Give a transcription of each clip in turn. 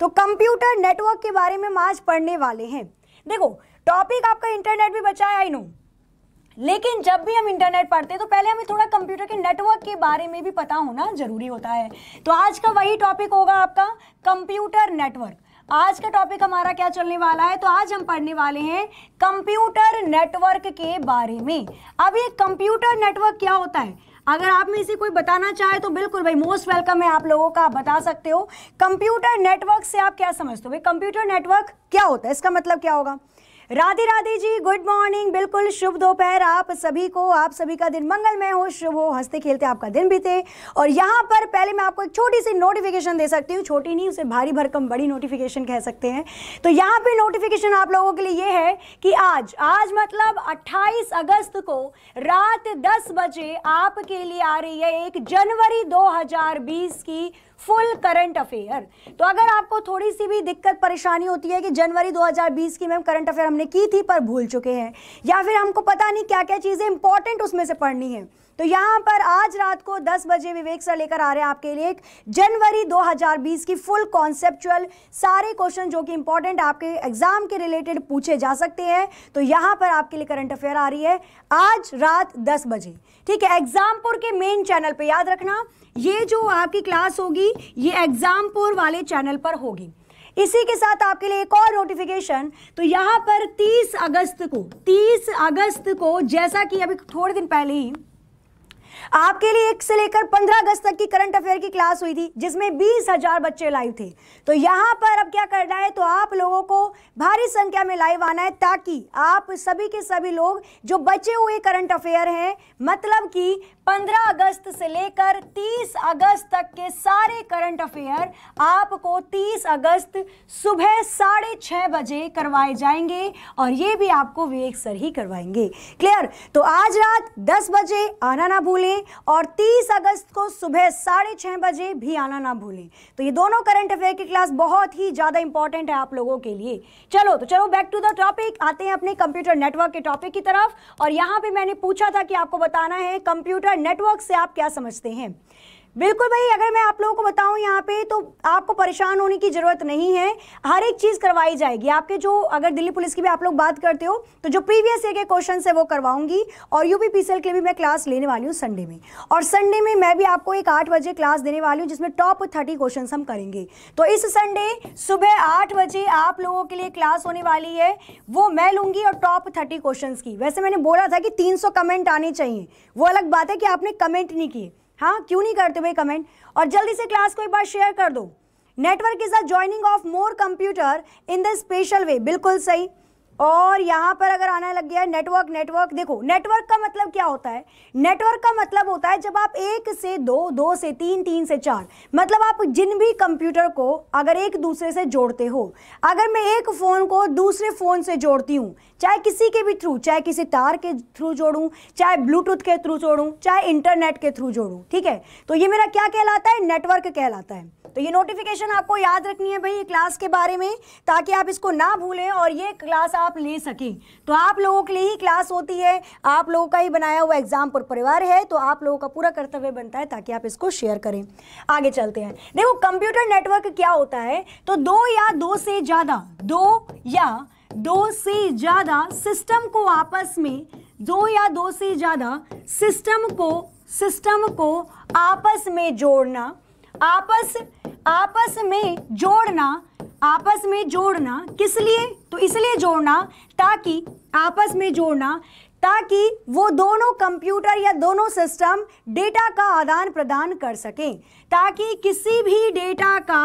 तो computer network के बारे में हम आज पढ़ने वाले हैं देखो टॉपिक आपका इंटरनेट भी बचा है आई नो लेकिन जब भी हम इंटरनेट पढ़ते हैं तो पहले हमें थोड़ा कंप्यूटर के नेटवर्क के बारे में भी पता होना जरूरी होता है तो आज का वही टॉपिक होगा आपका कंप्यूटर नेटवर्क आज का टॉपिक हमारा क्या चलने वाला है तो आज हम पढ़ने वाले हैं कंप्यूटर नेटवर्क के बारे में अब ये कंप्यूटर नेटवर्क क्या होता है अगर आप में से कोई बताना चाहे तो बिल्कुल भाई मोस्ट वेलकम है आप लोगों का आप बता सकते हो कंप्यूटर नेटवर्क से आप क्या समझते हो भाई कंप्यूटर नेटवर्क क्या होता है इसका मतलब क्या होगा राधे राधे जी गुड मॉर्निंग बिल्कुल शुभ दोपहर आप सभी को आप सभी का दिन मंगलमय हो शुभ हो हंसते खेलते आपका दिन बीते और यहाँ पर पहले मैं आपको एक छोटी सी नोटिफिकेशन दे सकती हूँ छोटी नहीं उसे भारी भरकम बड़ी नोटिफिकेशन कह सकते हैं तो यहाँ पे नोटिफिकेशन आप लोगों के लिए ये है कि आज आज मतलब अट्ठाईस अगस्त को रात दस बजे आपके लिए आ रही है एक जनवरी दो की फुल करंट अफेयर तो अगर आपको थोड़ी सी भी दिक्कत परेशानी होती है कि जनवरी 2020 की मैम करंट अफेयर हमने की थी पर भूल चुके हैं या फिर हमको पता नहीं क्या क्या चीज़ें इंपॉर्टेंट उसमें से पढ़नी है तो यहाँ पर आज रात को 10 बजे विवेक सर लेकर आ रहे हैं आपके लिए जनवरी 2020 की फुल कॉन्सेप्चुअल सारे क्वेश्चन जो कि इंपॉर्टेंट आपके एग्जाम के रिलेटेड पूछे जा सकते हैं तो यहाँ पर आपके लिए करंट अफेयर आ रही है आज रात 10 बजे ठीक है एग्जामपुर के मेन चैनल पे याद रखना ये जो आपकी क्लास होगी ये एग्जामपुर वाले चैनल पर होगी इसी के साथ आपके लिए एक और नोटिफिकेशन तो यहाँ पर 30 अगस्त को 30 अगस्त को जैसा कि अभी थोड़े दिन पहले ही आपके लिए एक से लेकर पंद्रह अगस्त तक की करंट अफेयर की क्लास हुई थी जिसमें बीस हजार बच्चे लाइव थे तो यहां पर अब क्या करना है तो आप लोगों को भारी संख्या में लाइव आना है ताकि आप सभी के सभी लोग जो बचे हुए करंट अफेयर हैं मतलब कि 15 अगस्त से लेकर 30 अगस्त तक के सारे करंट अफेयर आपको 30 अगस्त सुबह साढ़े छह बजे करवाए जाएंगे और ये भी आपको विवेक सर ही करवाएंगे क्लियर तो आज रात दस बजे आना ना भूल भूलें और 30 अगस्त को सुबह साढ़े छः बजे भी आना ना भूलें तो ये दोनों करंट अफेयर की क्लास बहुत ही ज़्यादा इंपॉर्टेंट है आप लोगों के लिए चलो तो चलो बैक टू द टॉपिक आते हैं अपने कंप्यूटर नेटवर्क के टॉपिक की तरफ और यहाँ पर मैंने पूछा था कि आपको बताना है कंप्यूटर नेटवर्क से आप क्या समझते हैं बिल्कुल भाई अगर मैं आप लोगों को बताऊं यहाँ पे तो आपको परेशान होने की ज़रूरत नहीं है हर एक चीज़ करवाई जाएगी आपके जो अगर दिल्ली पुलिस की भी आप लोग बात करते हो तो जो प्रीवियस ईयर के क्वेश्चन है वो करवाऊंगी और यू पी पी के लिए भी मैं क्लास लेने वाली हूँ संडे में और संडे में मैं भी आपको एक आठ बजे क्लास देने वाली हूँ जिसमें टॉप थर्टी क्वेश्चन हम करेंगे तो इस संडे सुबह आठ बजे आप लोगों के लिए क्लास होने वाली है वो मैं लूंगी और टॉप थर्टी क्वेश्चन की वैसे मैंने बोला था कि तीन कमेंट आने चाहिए वो अलग बात है कि आपने कमेंट नहीं किए हाँ क्यों नहीं करते भाई कमेंट और जल्दी से क्लास को एक बार शेयर कर दो network is a joining of more computer in the special way बिल्कुल सही और यहाँ पर अगर आना लग गया है नेटवर्क नेटवर्क देखो नेटवर्क का मतलब क्या होता है नेटवर्क का मतलब होता है जब आप एक से दो दो से तीन तीन से चार मतलब आप जिन भी कंप्यूटर को अगर एक दूसरे से जोड़ते हो अगर मैं एक फ़ोन को दूसरे फ़ोन से जोड़ती हूँ चाहे किसी के भी थ्रू चाहे किसी तार के थ्रू जोड़ूँ चाहे ब्लूटूथ के थ्रू जोड़ूँ चाहे इंटरनेट के थ्रू जोड़ूँ ठीक है तो ये मेरा क्या कहलाता है नेटवर्क कहलाता है तो ये नोटिफिकेशन आपको याद रखनी है भाई क्लास के बारे में ताकि आप इसको ना भूलें और ये क्लास आप ले सकें तो आप लोगों के लिए ही क्लास होती है आप लोगों का ही बनाया हुआ एग्जाम पर परिवार है तो आप लोगों का पूरा कर्तव्य बनता है ताकि आप इसको शेयर करें आगे चलते हैं देखो कंप्यूटर नेटवर्क क्या होता है तो दो या दो से ज़्यादा दो या दो से ज़्यादा सिस्टम को आपस में दो या दो से ज़्यादा सिस्टम को सिस्टम को आपस में जोड़ना आपस आपस में जोड़ना आपस में जोड़ना किस लिए तो इसलिए जोड़ना ताकि आपस में जोड़ना ताकि वो दोनों कंप्यूटर या दोनों सिस्टम डेटा का आदान प्रदान कर सकें ताकि किसी भी डेटा का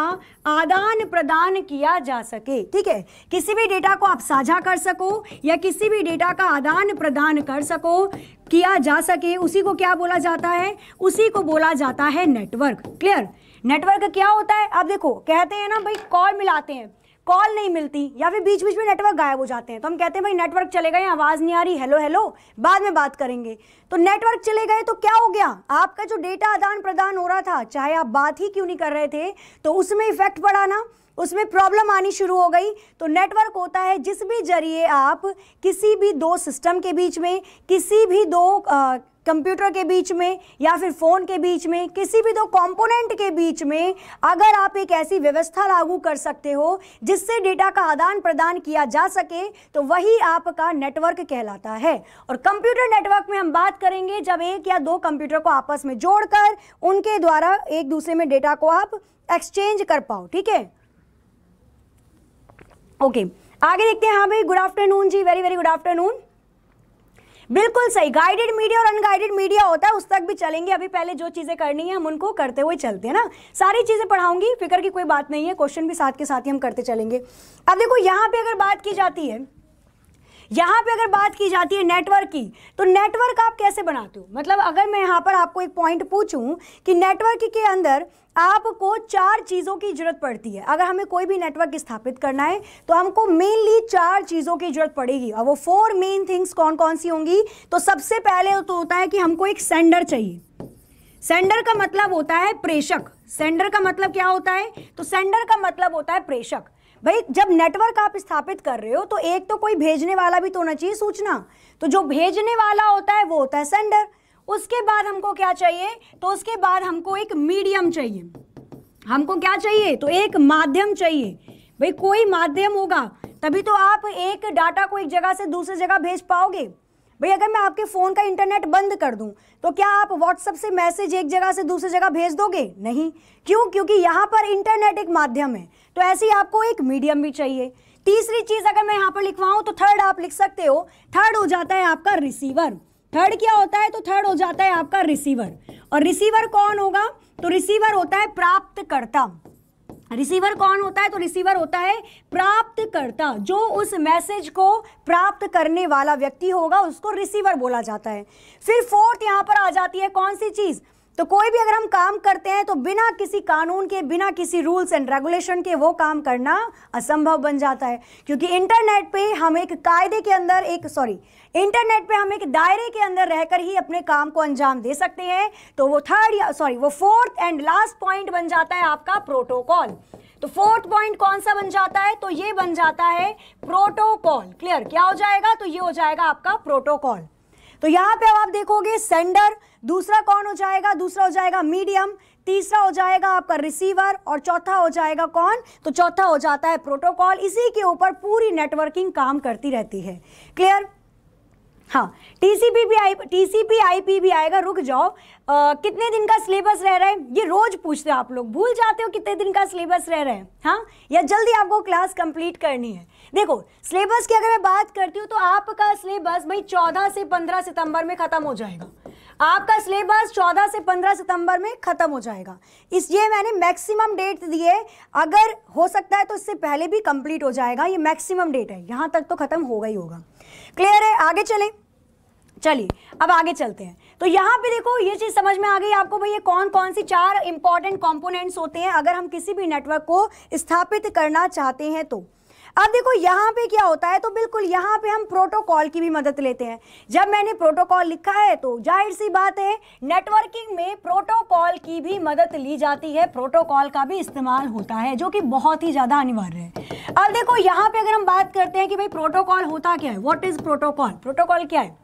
आदान प्रदान किया जा सके ठीक है किसी भी डेटा को आप साझा कर सको या किसी भी डेटा का आदान प्रदान कर सको किया जा सके उसी को क्या बोला जाता है उसी को बोला जाता है नेटवर्क क्लियर नेटवर्क क्या होता है आप देखो कहते हैं ना भाई कॉल मिलाते हैं कॉल नहीं मिलती या फिर बीच बीच में नेटवर्क गायब हो जाते हैं तो हम कहते हैं भाई नेटवर्क चले गए आवाज़ नहीं आ रही हेलो हेलो बाद में बात करेंगे तो नेटवर्क चले गए तो क्या हो गया आपका जो डेटा आदान प्रदान हो रहा था चाहे आप बात ही क्यों नहीं कर रहे थे तो उसमें इफेक्ट पड़ा ना उसमें प्रॉब्लम आनी शुरू हो गई तो नेटवर्क होता है जिस भी जरिए आप किसी भी दो सिस्टम के बीच में किसी भी दो आ, कंप्यूटर के बीच में या फिर फ़ोन के बीच में किसी भी दो कंपोनेंट के बीच में अगर आप एक ऐसी व्यवस्था लागू कर सकते हो जिससे डेटा का आदान प्रदान किया जा सके तो वही आपका नेटवर्क कहलाता है और कंप्यूटर नेटवर्क में हम बात करेंगे जब एक या दो कंप्यूटर को आपस में जोड़कर उनके द्वारा एक दूसरे में डेटा को आप एक्सचेंज कर पाओ ठीक है ओके आगे देखते हैं हाँ भाई गुड आफ्टरनून जी वेरी वेरी गुड आफ्टरनून बिल्कुल सही गाइडेड मीडिया और अनगाइडेड मीडिया होता है उस तक भी चलेंगे अभी पहले जो चीज़ें करनी है हम उनको करते हुए चलते हैं ना सारी चीज़ें पढ़ाऊंगी फिक्र की कोई बात नहीं है क्वेश्चन भी साथ के साथ ही हम करते चलेंगे अब देखो यहाँ पे अगर बात की जाती है यहाँ पे अगर बात की जाती है नेटवर्क की तो नेटवर्क आप कैसे बनाते हो मतलब अगर मैं यहाँ पर आपको एक पॉइंट पूछूं कि नेटवर्क के अंदर आपको चार चीज़ों की जरूरत पड़ती है अगर हमें कोई भी नेटवर्क स्थापित करना है तो हमको मेनली चार चीज़ों की जरूरत पड़ेगी और वो फोर मेन थिंग्स कौन कौन सी होंगी तो सबसे पहले तो होता है कि हमको एक सेंडर चाहिए सेंडर का मतलब होता है प्रेषक सेंडर का मतलब क्या होता है तो सेंडर का मतलब होता है प्रेषक भाई जब नेटवर्क आप स्थापित कर रहे हो तो एक तो कोई भेजने वाला भी तो होना चाहिए सूचना तो जो भेजने वाला होता है वो होता है सेंडर उसके बाद हमको क्या चाहिए तो उसके बाद हमको एक मीडियम चाहिए हमको क्या चाहिए तो एक माध्यम चाहिए भाई कोई माध्यम होगा तभी तो आप एक डाटा को एक जगह से दूसरी जगह भेज पाओगे भाई अगर मैं आपके फ़ोन का इंटरनेट बंद कर दूं तो क्या आप व्हाट्सअप से मैसेज एक जगह से दूसरी जगह भेज दोगे नहीं क्यों क्योंकि यहाँ पर इंटरनेट एक माध्यम है तो ऐसे ही आपको एक मीडियम भी चाहिए तीसरी चीज़ अगर मैं यहाँ पर लिखवाऊ तो थर्ड आप लिख सकते हो थर्ड हो जाता है आपका रिसीवर थर्ड क्या होता है तो थर्ड हो जाता है आपका रिसीवर और रिसीवर कौन होगा तो रिसीवर होता है प्राप्तकर्ता रिसीवर कौन होता है तो रिसीवर होता है प्राप्तकर्ता जो उस मैसेज को प्राप्त करने वाला व्यक्ति होगा उसको रिसीवर बोला जाता है फिर फोर्थ यहां पर आ जाती है कौन सी चीज़ तो कोई भी अगर हम काम करते हैं तो बिना किसी कानून के बिना किसी रूल्स एंड रेगुलेशन के वो काम करना असंभव बन जाता है क्योंकि इंटरनेट पे हम एक कायदे के अंदर एक सॉरी इंटरनेट पे हम एक दायरे के अंदर रहकर ही अपने काम को अंजाम दे सकते हैं तो वो थर्ड या सॉरी वो फोर्थ एंड लास्ट पॉइंट बन जाता है आपका प्रोटोकॉल तो फोर्थ पॉइंट कौन सा बन जाता है तो ये बन जाता है प्रोटोकॉल क्लियर क्या हो जाएगा तो ये हो जाएगा आपका प्रोटोकॉल तो यहां पे अब आप देखोगे सेंडर दूसरा कौन हो जाएगा दूसरा हो जाएगा मीडियम तीसरा हो जाएगा आपका रिसीवर और चौथा हो जाएगा कौन तो चौथा हो जाता है प्रोटोकॉल इसी के ऊपर पूरी नेटवर्किंग काम करती रहती है क्लियर हाँ टीसीपी भी आई टीसीपी आईपी भी आएगा रुक जाओ आ, कितने दिन का सिलेबस रह रहे हैं ये रोज पूछते हैं आप लोग भूल जाते हो कितने दिन का सिलेबस रह रहे हैं हाँ या जल्दी आपको क्लास कंप्लीट करनी है देखो सिलेबस की अगर मैं बात करती हूँ तो आपका सिलेबस भाई चौदह से पंद्रह सितंबर में खत्म हो जाएगा आपका सिलेबस 14 से 15 सितंबर में ख़त्म हो जाएगा इस ये मैंने मैक्सिमम डेट दी है अगर हो सकता है तो इससे पहले भी कंप्लीट हो जाएगा ये मैक्सिमम डेट है यहां तक तो ख़त्म होगा ही होगा क्लियर है आगे चले चलिए अब आगे चलते हैं तो यहाँ पे देखो ये चीज़ समझ में आ गई आपको ये कौन कौन सी चार इंपॉर्टेंट कंपोनेंट्स होते हैं अगर हम किसी भी नेटवर्क को स्थापित करना चाहते हैं तो अब देखो यहाँ पे क्या होता है तो बिल्कुल यहाँ पे हम प्रोटोकॉल की भी मदद लेते हैं जब मैंने प्रोटोकॉल लिखा है तो जाहिर सी बात है नेटवर्किंग में प्रोटोकॉल की भी मदद ली जाती है प्रोटोकॉल का भी इस्तेमाल होता है जो कि बहुत ही ज़्यादा अनिवार्य है अब देखो यहाँ पे अगर हम बात करते हैं कि भाई प्रोटोकॉल होता क्या है वॉट इज प्रोटोकॉल प्रोटोकॉल क्या है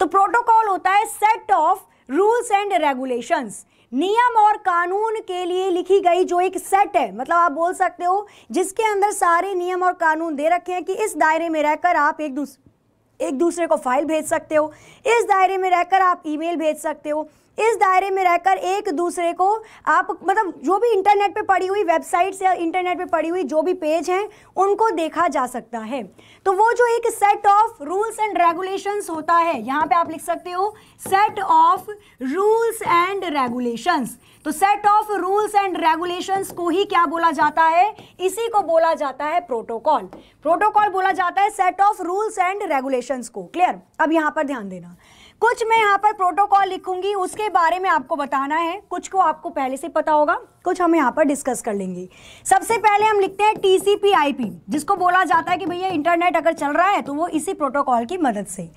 तो प्रोटोकॉल होता है set of rules and regulations नियम और कानून के लिए लिखी गई जो एक सेट है मतलब आप बोल सकते हो जिसके अंदर सारे नियम और कानून दे रखे हैं कि इस दायरे में रहकर आप एक दूसरे एक दूसरे को फाइल भेज सकते हो इस दायरे में रहकर आप ईमेल भेज सकते हो इस दायरे में रहकर एक दूसरे को आप मतलब जो भी इंटरनेट पे पड़ी हुई वेबसाइट्स या इंटरनेट पे पड़ी हुई जो भी पेज हैं उनको देखा जा सकता है तो वो जो एक set of rules and regulations होता है यहाँ पे आप लिख सकते हो set of rules and regulations तो set of rules and regulations को ही क्या बोला जाता है इसी को बोला जाता है प्रोटोकॉल प्रोटोकॉल बोला जाता है set of rules and regulations को क्लियर अब यहाँ पर ध्यान देना कुछ मैं यहाँ पर प्रोटोकॉल लिखूंगी उसके बारे में आपको बताना है कुछ को आपको पहले से पता होगा कुछ हम यहाँ पर डिस्कस कर लेंगे सबसे पहले हम लिखते हैं पी जिसको बोला जाता है कि भैया इंटरनेट अगर चल रहा है तो वो इसी प्रोटोकॉल की मदद से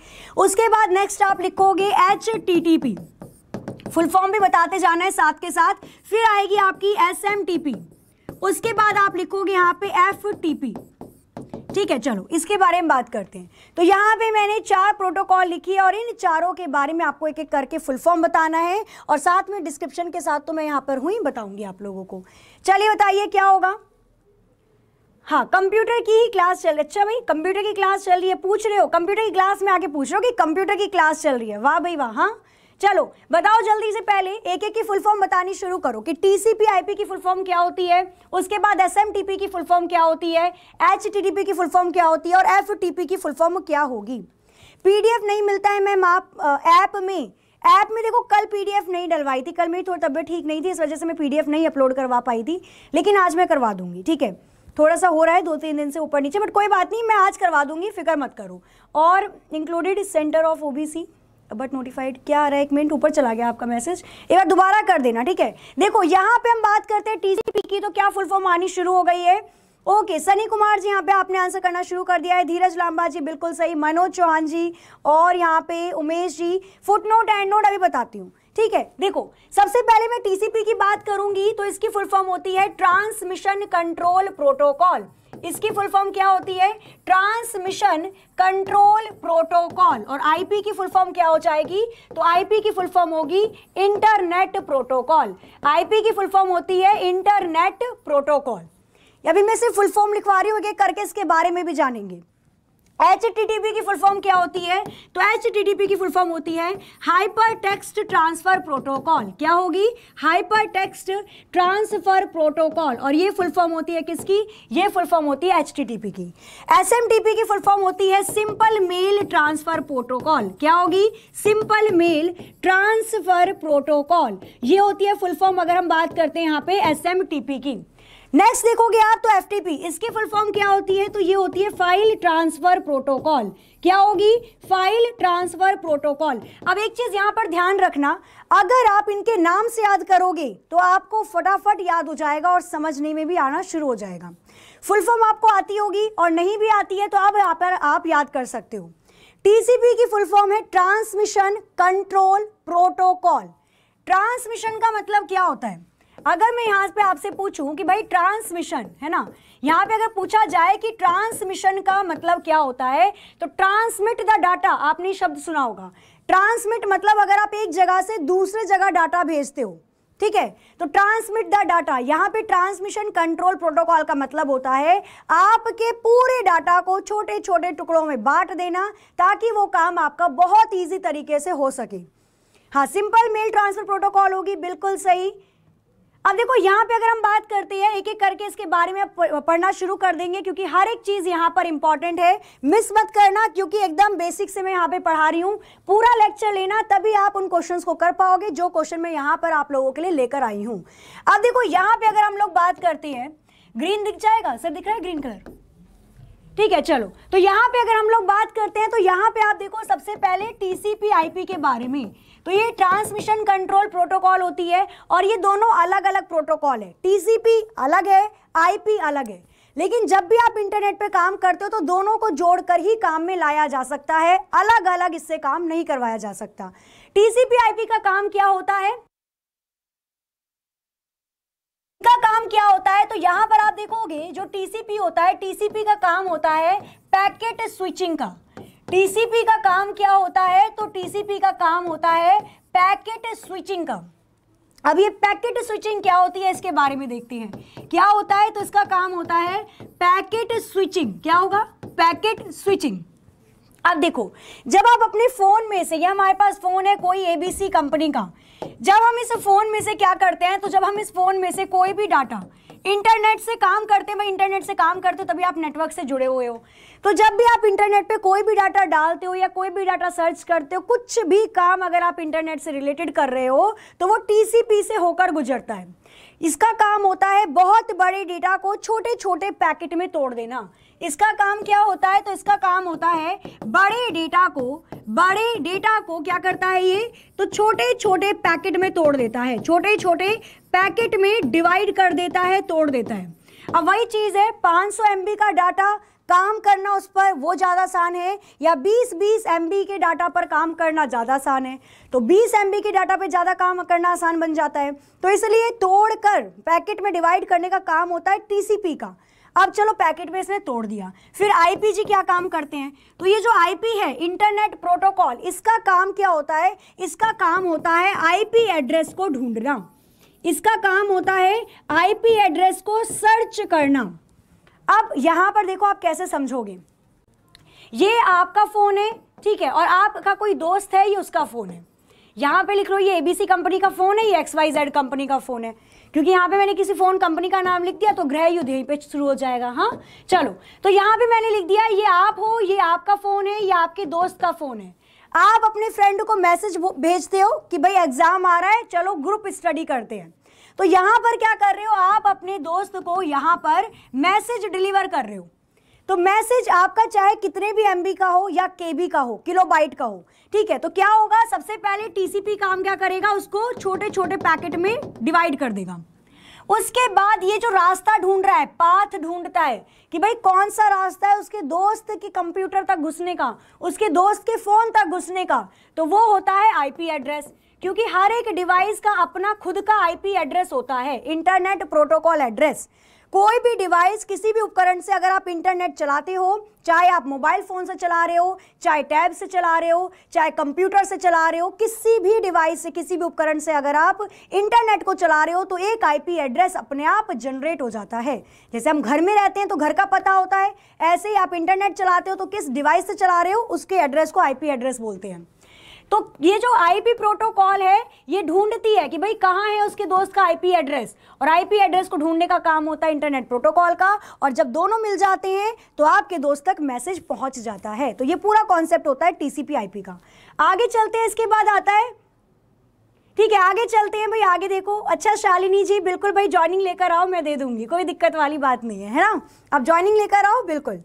उसके बाद नेक्स्ट आप लिखोगे एच फुल फॉर्म भी बताते जाना है साथ के साथ फिर आएगी आपकी एस उसके बाद आप लिखोगे यहाँ पे एफ ठीक है चलो इसके बारे में बात करते हैं तो यहाँ पे मैंने चार प्रोटोकॉल लिखी है और इन चारों के बारे में आपको एक एक करके फुल फॉर्म बताना है और साथ में डिस्क्रिप्शन के साथ तो मैं यहाँ पर हुई बताऊंगी आप लोगों को चलिए बताइए क्या होगा हाँ कंप्यूटर की ही क्लास चल रही अच्छा भाई कंप्यूटर की क्लास चल रही है पूछ रहे हो कंप्यूटर की क्लास में आके पूछ रहे हो कि कंप्यूटर की क्लास चल रही है वाह भाई वाह हाँ चलो बताओ जल्दी से पहले एक एक की फुल फॉर्म बतानी शुरू करो कि टीसीपीआईपी की फुल फॉर्म क्या होती है उसके बाद एसएमटीपी की फुल फॉर्म क्या होती है एचटीटीपी की फुल फॉर्म क्या होती है और एफटीपी की फुल फॉर्म क्या होगी पीडीएफ नहीं मिलता है मैम आप ऐप में ऐप में देखो कल पीडीएफ नहीं डलवाई थी कल मेरी थोड़ी तबियत ठीक नहीं थी इस वजह से मैं पीडीएफ नहीं अपलोड करवा पाई थी लेकिन आज मैं करवा दूंगी ठीक है थोड़ा सा हो रहा है दो तीन दिन से ऊपर नीचे बट कोई बात नहीं मैं आज करवा दूंगी फिक्र मत करो और included center of OBC but notified क्या आ रहा है एक मिनट ऊपर चला गया आपका मैसेज एक बार दोबारा कर देना ठीक है देखो यहाँ पे हम बात करते हैं टीसीपी की तो क्या फुल फॉर्म आनी शुरू हो गई है ओके सनी कुमार जी यहाँ पे आपने आंसर करना शुरू कर दिया है धीरज लांबा जी बिल्कुल सही मनोज चौहान जी और यहाँ पे Umesh ji footnote and note अभी बताती हूँ ठीक है देखो सबसे पहले मैं टीसीपी की बात करूंगी तो इसकी फुल फॉर्म होती है ट्रांसमिशन कंट्रोल प्रोटोकॉल इसकी फुल फॉर्म क्या होती है ट्रांसमिशन कंट्रोल प्रोटोकॉल और आईपी की फुल फॉर्म क्या हो जाएगी तो आईपी की फुल फॉर्म होगी इंटरनेट प्रोटोकॉल आईपी की फुल फॉर्म होती है इंटरनेट प्रोटोकॉल अभी मैं सिर्फ फुल फॉर्म लिखवा रही हूँ करके इसके बारे में भी जानेंगे एच की फुल फॉर्म क्या होती है तो एच की फुल फॉर्म होती है हाइपर टेक्स्ट ट्रांसफर प्रोटोकॉल क्या होगी हाइपर टेक्स्ट ट्रांसफर प्रोटोकॉल और ये फुल फॉर्म होती है किसकी ये फुल फॉर्म होती है एच की एस की फुल फॉर्म होती है सिंपल मेल ट्रांसफर प्रोटोकॉल क्या होगी सिंपल मेल ट्रांसफर प्रोटोकॉल ये होती है फुल फॉर्म अगर हम बात करते हैं यहाँ पे एस की नेक्स्ट देखोगे आप तो एफटीपी इसकी फुल फॉर्म क्या होती है तो ये होती है फाइल ट्रांसफर प्रोटोकॉल क्या होगी फाइल ट्रांसफर प्रोटोकॉल अब एक चीज यहां पर ध्यान रखना अगर आप इनके नाम से याद करोगे तो आपको फटाफट याद हो जाएगा और समझने में भी आना शुरू हो जाएगा फुल फॉर्म आपको आती होगी और नहीं भी आती है तो आप यहाँ पर आप याद कर सकते हो टीसीपी की फुल फॉर्म है ट्रांसमिशन कंट्रोल प्रोटोकॉल ट्रांसमिशन का मतलब क्या होता है अगर मैं यहाँ पे आपसे पूछूं कि भाई ट्रांसमिशन है ना यहाँ पे अगर पूछा जाए कि ट्रांसमिशन का मतलब क्या होता है तो ट्रांसमिट द डाटा आपने शब्द सुना होगा ट्रांसमिट मतलब अगर आप एक जगह से दूसरे जगह डाटा भेजते हो ठीक है तो ट्रांसमिट द डाटा यहाँ पे ट्रांसमिशन कंट्रोल प्रोटोकॉल का मतलब होता है आपके पूरे डाटा को छोटे छोटे टुकड़ों में बांट देना ताकि वो काम आपका बहुत ईजी तरीके से हो सके हाँ सिंपल मेल ट्रांसफर प्रोटोकॉल होगी बिल्कुल सही अब देखो यहाँ पे अगर हम बात करते हैं एक एक करके इसके बारे में पढ़ना शुरू कर देंगे क्योंकि हर एक चीज यहाँ पर इंपॉर्टेंट है मिस मत करना क्योंकि एकदम बेसिक से मैं यहाँ पे पढ़ा रही हूँ पूरा लेक्चर लेना तभी आप उन क्वेश्चन को कर पाओगे जो क्वेश्चन मैं यहाँ पर आप लोगों के लिए लेकर आई हूँ अब देखो यहाँ पे अगर हम लोग बात करते हैं ग्रीन दिख जाएगा सर दिख रहा है ग्रीन कलर ठीक है चलो तो यहाँ पे अगर हम लोग बात करते हैं तो यहाँ पे आप देखो सबसे पहले टीसीपी पी के बारे में तो ये ट्रांसमिशन कंट्रोल प्रोटोकॉल होती है और ये दोनों अलग अलग प्रोटोकॉल है पी अलग है पी अलग है लेकिन जब भी आप इंटरनेट पे काम करते हो तो दोनों को जोड़कर ही काम में लाया जा सकता है अलग अलग इससे काम नहीं करवाया जा सकता टीसीपी आईपी का काम क्या होता है इसका काम क्या होता है तो यहाँ पर आप देखोगे जो टीसीपी होता है टीसीपी का काम होता है पैकेट स्विचिंग का टीसीपी का काम क्या होता है तो टीसीपी का काम होता है पैकेट स्विचिंग का अब ये पैकेट स्विचिंग क्या होती है इसके बारे में देखते हैं क्या होता है तो इसका काम होता है पैकेट स्विचिंग क्या होगा पैकेट स्विचिंग अब देखो जब आप अपने फ़ोन में से या हमारे पास फ़ोन है कोई एबीसी कंपनी का जब हम इस फोन में से क्या करते हैं तो जब हम इस फोन में से कोई भी डाटा इंटरनेट से काम करते हैं भाई इंटरनेट से काम करते हो तभी आप नेटवर्क से जुड़े हुए हो तो जब भी आप इंटरनेट पे कोई भी डाटा डालते हो या कोई भी डाटा सर्च करते हो कुछ भी काम अगर आप इंटरनेट से रिलेटेड कर रहे हो तो वो टीसीपी से होकर गुजरता है इसका काम होता है बहुत बड़े डेटा को छोटे छोटे पैकेट में तोड़ देना इसका काम क्या होता है तो इसका काम होता है बड़े डेटा को बड़े डेटा को क्या करता है ये तो छोटे छोटे पैकेट में तोड़ देता है छोटे छोटे पैकेट में डिवाइड कर देता है तोड़ देता है अब वही चीज़ है 500 सौ का डाटा काम करना उस पर वो ज़्यादा आसान है या 20-20 एम के डाटा पर काम करना ज़्यादा आसान है तो 20 एम के डाटा पे ज़्यादा काम करना आसान बन जाता है तो इसलिए तोड़कर पैकेट में डिवाइड करने का काम होता है टीसीपी का अब चलो पैकेट में इसने तोड़ दिया फिर आईपीजी क्या काम करते हैं तो ये जो आईपी है इंटरनेट प्रोटोकॉल इसका काम क्या होता है इसका काम होता है आईपी एड्रेस को ढूंढना इसका काम होता है आईपी एड्रेस को सर्च करना अब यहां पर देखो आप कैसे समझोगे ये आपका फ़ोन है ठीक है और आपका कोई दोस्त है ये उसका फ़ोन है यहां पे लिख लो ये एबीसी कंपनी का फ़ोन है ये एक्स वाई जेड कंपनी का फ़ोन है क्योंकि यहाँ पे मैंने किसी फोन कंपनी का नाम लिख दिया तो ग्रह युद्ध यहीं पे शुरू हो जाएगा हाँ चलो तो यहाँ पे मैंने लिख दिया ये आप हो ये आपका फ़ोन है ये आपके दोस्त का फ़ोन है आप अपने फ्रेंड को मैसेज भेजते हो कि भाई एग्ज़ाम आ रहा है चलो ग्रुप स्टडी करते हैं तो यहाँ पर क्या कर रहे हो आप अपने दोस्त को यहाँ पर मैसेज डिलीवर कर रहे हो तो मैसेज आपका चाहे कितने भी एम का हो या के का हो किलोबाइट का हो ठीक है तो क्या होगा सबसे पहले टीसीपी काम क्या करेगा उसको छोटे छोटे पैकेट में डिवाइड कर देगा उसके बाद ये जो रास्ता ढूंढ रहा है पाथ ढूंढता है कि भाई कौन सा रास्ता है उसके दोस्त के कंप्यूटर तक घुसने का उसके दोस्त के फ़ोन तक घुसने का तो वो होता है आईपी एड्रेस क्योंकि हर एक डिवाइस का अपना खुद का आईपी एड्रेस होता है इंटरनेट प्रोटोकॉल एड्रेस कोई भी डिवाइस किसी भी उपकरण से अगर आप इंटरनेट चलाते हो चाहे आप मोबाइल फ़ोन से चला रहे हो चाहे टैब से चला रहे हो चाहे कंप्यूटर से चला रहे हो किसी भी डिवाइस से किसी भी उपकरण से अगर आप इंटरनेट को चला रहे हो तो एक आईपी एड्रेस अपने आप जनरेट हो जाता है जैसे हम घर में रहते हैं तो घर का पता होता है ऐसे ही आप इंटरनेट चलाते हो तो किस डिवाइस से चला रहे हो उसके एड्रेस को आई एड्रेस बोलते हैं तो ये जो आईपी प्रोटोकॉल है ये ढूंढती है कि भाई कहाँ है उसके दोस्त का आईपी एड्रेस और आईपी एड्रेस को ढूंढने का काम होता है इंटरनेट प्रोटोकॉल का और जब दोनों मिल जाते हैं तो आपके दोस्त तक मैसेज पहुंच जाता है तो ये पूरा कॉन्सेप्ट होता है टीसीपी आईपी का आगे चलते हैं इसके बाद आता है ठीक है आगे चलते हैं भाई आगे देखो अच्छा शालिनी जी बिल्कुल भाई ज्वाइनिंग लेकर आओ मैं दे दूंगी कोई दिक्कत वाली बात नहीं है है ना आप ज्वाइनिंग लेकर आओ बिल्कुल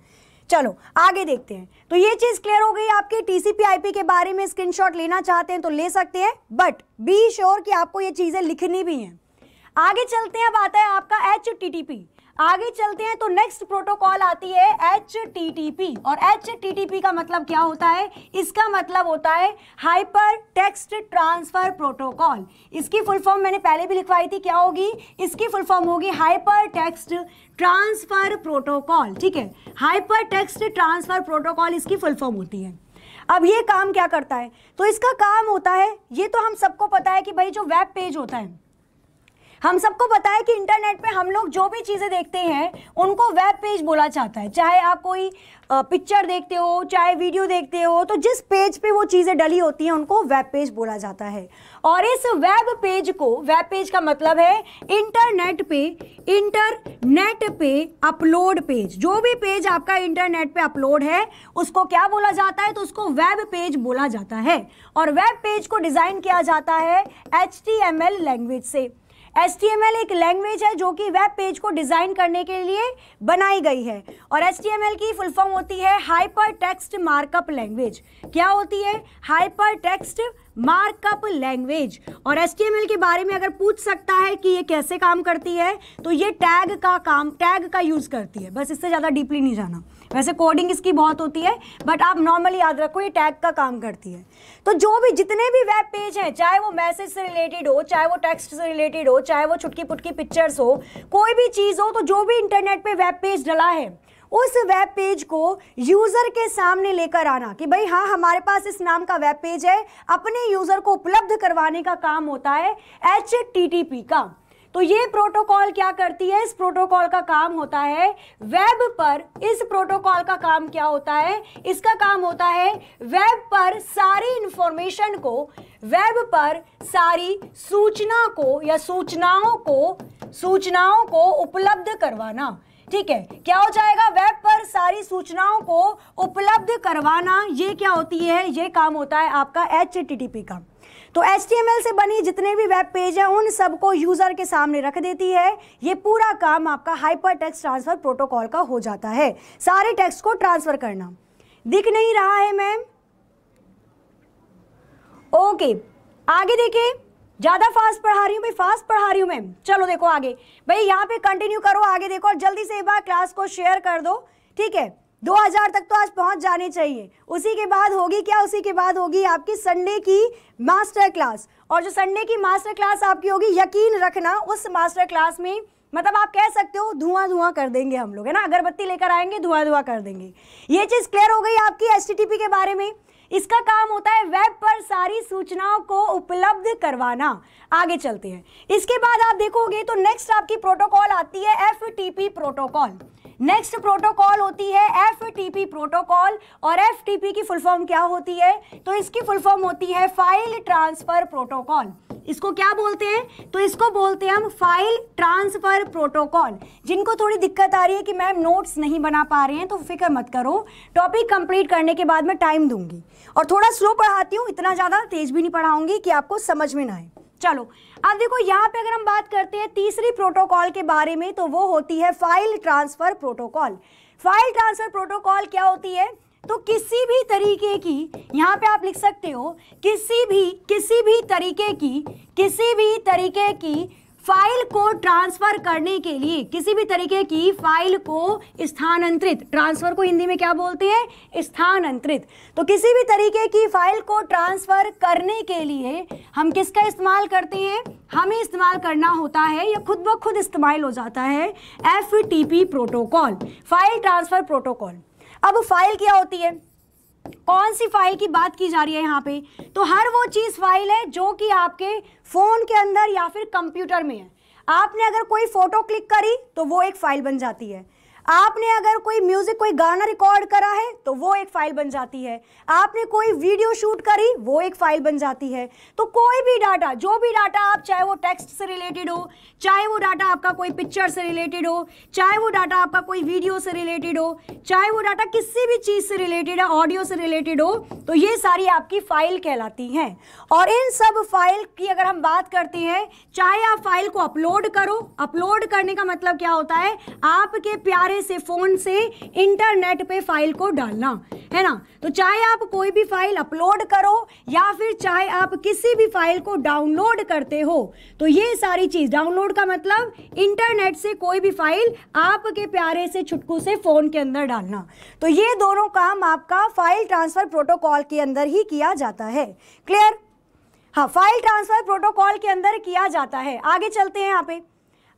चलो आगे देखते हैं तो ये चीज क्लियर हो गई आपके टीसीपीआईपी के बारे में स्क्रीनशॉट लेना चाहते हैं तो ले सकते हैं बट बी श्योर कि आपको ये चीजें लिखनी भी हैं आगे चलते हैं अब आता है आपका एच टी टी पी आगे चलते हैं तो नेक्स्ट प्रोटोकॉल आती है एच और एच का मतलब क्या होता है इसका मतलब होता है हाइपर टेक्स्ट ट्रांसफर प्रोटोकॉल इसकी फुल फॉर्म मैंने पहले भी लिखवाई थी क्या होगी इसकी फुल फॉर्म होगी हाइपर टेक्स्ट ट्रांसफर प्रोटोकॉल ठीक है हाइपर टेक्स्ट ट्रांसफर प्रोटोकॉल इसकी फुल फॉर्म होती है अब ये काम क्या करता है तो इसका काम होता है ये तो हम सबको पता है कि भाई जो वेब पेज होता है हम सबको पता है कि इंटरनेट पे हम लोग जो भी चीज़ें देखते हैं उनको वेब पेज बोला जाता है चाहे आप कोई पिक्चर देखते हो चाहे वीडियो देखते हो तो जिस पेज पे वो चीज़ें डली होती हैं उनको वेब पेज बोला जाता है और इस वेब पेज को वेब पेज का मतलब है इंटरनेट पे इंटरनेट पे अपलोड पेज जो भी पेज आपका इंटरनेट पे अपलोड है उसको क्या बोला जाता है तो उसको वेब पेज बोला जाता है और वेब पेज को डिज़ाइन किया जाता है एच लैंग्वेज से एल एक लैंग्वेज है जो कि वेब पेज को डिज़ाइन करने के लिए बनाई गई है और एल की फुल फॉर्म होती है हाइपर टेक्स्ट मार्कअप लैंग्वेज क्या होती है हाइपर टेक्स्ट मार्कअप लैंग्वेज और एल के बारे में अगर पूछ सकता है कि ये कैसे काम करती है तो ये टैग का काम टैग का यूज़ करती है बस इससे ज़्यादा डीपली नहीं जाना वैसे कोडिंग इसकी बहुत होती है बट आप नॉर्मली याद रखो ये टैग का काम करती है तो जो भी जितने भी वेब पेज हैं चाहे वो मैसेज से रिलेटेड हो चाहे वो टेक्स्ट से रिलेटेड हो चाहे वो छुटकी पुटकी पिक्चर्स हो कोई भी चीज़ हो तो जो भी इंटरनेट पर वेब पेज डला है उस वेब पेज को यूज़र के सामने लेकर आना कि भाई हाँ हमारे पास इस नाम का वेब पेज है अपने यूज़र को उपलब्ध करवाने का काम होता है एच का तो ये प्रोटोकॉल क्या करती है इस प्रोटोकॉल का काम होता है वेब पर इस प्रोटोकॉल का काम क्या होता है इसका काम होता है वेब पर सारी इंफॉर्मेशन को वेब पर सारी सूचना को या सूचनाओं को सूचनाओं को उपलब्ध करवाना ठीक है क्या हो जाएगा वेब पर सारी सूचनाओं को उपलब्ध करवाना ये क्या होती है ये काम होता है आपका एच का तो एच से बनी जितने भी वेब पेज हैं उन सबको यूज़र के सामने रख देती है ये पूरा काम आपका हाइपर टेक्स ट्रांसफ़र प्रोटोकॉल का हो जाता है सारे टेक्स्ट को ट्रांसफ़र करना दिख नहीं रहा है मैम ओके आगे देखिए ज्यादा फास्ट पढ़ा रही हूँ भाई फास्ट पढ़ा रही हूँ मैम चलो देखो आगे भाई यहाँ पे कंटिन्यू करो आगे देखो और जल्दी से एक बार क्लास को शेयर कर दो ठीक है 2000 तक तो आज पहुंच जाने चाहिए उसी के बाद होगी क्या उसी के बाद होगी आपकी संडे की मास्टर क्लास और जो संडे की मास्टर क्लास आपकी होगी यकीन रखना उस मास्टर क्लास में मतलब आप कह सकते हो धुआं धुआं कर देंगे हम लोग है ना अगरबत्ती लेकर आएंगे धुआं धुआं कर देंगे ये चीज़ क्लियर हो गई आपकी एस के बारे में इसका काम होता है वेब पर सारी सूचनाओं को उपलब्ध करवाना आगे चलते हैं इसके बाद आप देखोगे तो नेक्स्ट आपकी प्रोटोकॉल आती है एफ प्रोटोकॉल नेक्स्ट प्रोटोकॉल होती है एफ प्रोटोकॉल और एफ की फुल फॉर्म क्या होती है तो इसकी फुल फॉर्म होती है फाइल ट्रांसफर प्रोटोकॉल इसको क्या बोलते हैं तो इसको बोलते हैं हम फाइल ट्रांसफर प्रोटोकॉल जिनको थोड़ी दिक्कत आ रही है कि मैम नोट्स नहीं बना पा रहे हैं तो फिक्र मत करो टॉपिक कंप्लीट करने के बाद मैं टाइम दूंगी और थोड़ा स्लो पढ़ाती हूँ इतना ज़्यादा तेज भी नहीं पढ़ाऊंगी कि आपको समझ में ना आए चलो अब देखो यहाँ पे अगर हम बात करते हैं तीसरी प्रोटोकॉल के बारे में तो वो होती है file transfer protocol file transfer protocol क्या होती है तो किसी भी तरीके की यहाँ पे आप लिख सकते हो किसी भी किसी भी तरीके की किसी भी तरीके की फाइल को ट्रांसफर करने के लिए किसी भी तरीके की फाइल को स्थानांतरित ट्रांसफर को हिंदी में क्या बोलते हैं स्थानांतरित तो किसी भी तरीके की फाइल को ट्रांसफर करने के लिए हम किसका इस्तेमाल करते हैं हमें इस्तेमाल करना होता है या खुद ब खुद इस्तेमाल हो जाता है F protocol file transfer protocol अब फाइल क्या होती है कौन सी फाइल की बात की जा रही है यहाँ पे तो हर वो चीज़ फाइल है जो कि आपके फ़ोन के अंदर या फिर कंप्यूटर में है आपने अगर कोई फ़ोटो क्लिक करी तो वो एक फ़ाइल बन जाती है आपने अगर कोई म्यूजिक कोई गाना रिकॉर्ड करा है तो वो एक फाइल बन जाती है आपने कोई वीडियो शूट करी वो एक फाइल बन जाती है तो कोई भी डाटा जो भी डाटा आप चाहे वो टेक्स्ट से रिलेटेड हो चाहे वो डाटा आपका कोई पिक्चर से रिलेटेड हो चाहे वो डाटा आपका कोई वीडियो से रिलेटेड हो चाहे वो डाटा किसी भी चीज़ से रिलेटेड है ऑडियो से रिलेटेड हो तो ये सारी आपकी फाइल कहलाती हैं और इन सब फाइल की अगर हम बात करते हैं चाहे आप फाइल को अपलोड करो अपलोड करने का मतलब क्या होता है आपके प्यारे मोबाइल से फ़ोन से इंटरनेट पे फाइल को डालना है ना तो चाहे आप कोई भी फाइल अपलोड करो या फिर चाहे आप किसी भी फाइल को डाउनलोड करते हो तो ये सारी चीज़ डाउनलोड का मतलब इंटरनेट से कोई भी फाइल आपके प्यारे से छुटकू से फ़ोन के अंदर डालना तो ये दोनों काम आपका फाइल ट्रांसफ़र प्रोटोकॉल के अंदर ही किया जाता है क्लियर हाँ फाइल ट्रांसफ़र प्रोटोकॉल के अंदर किया जाता है आगे चलते हैं यहाँ पे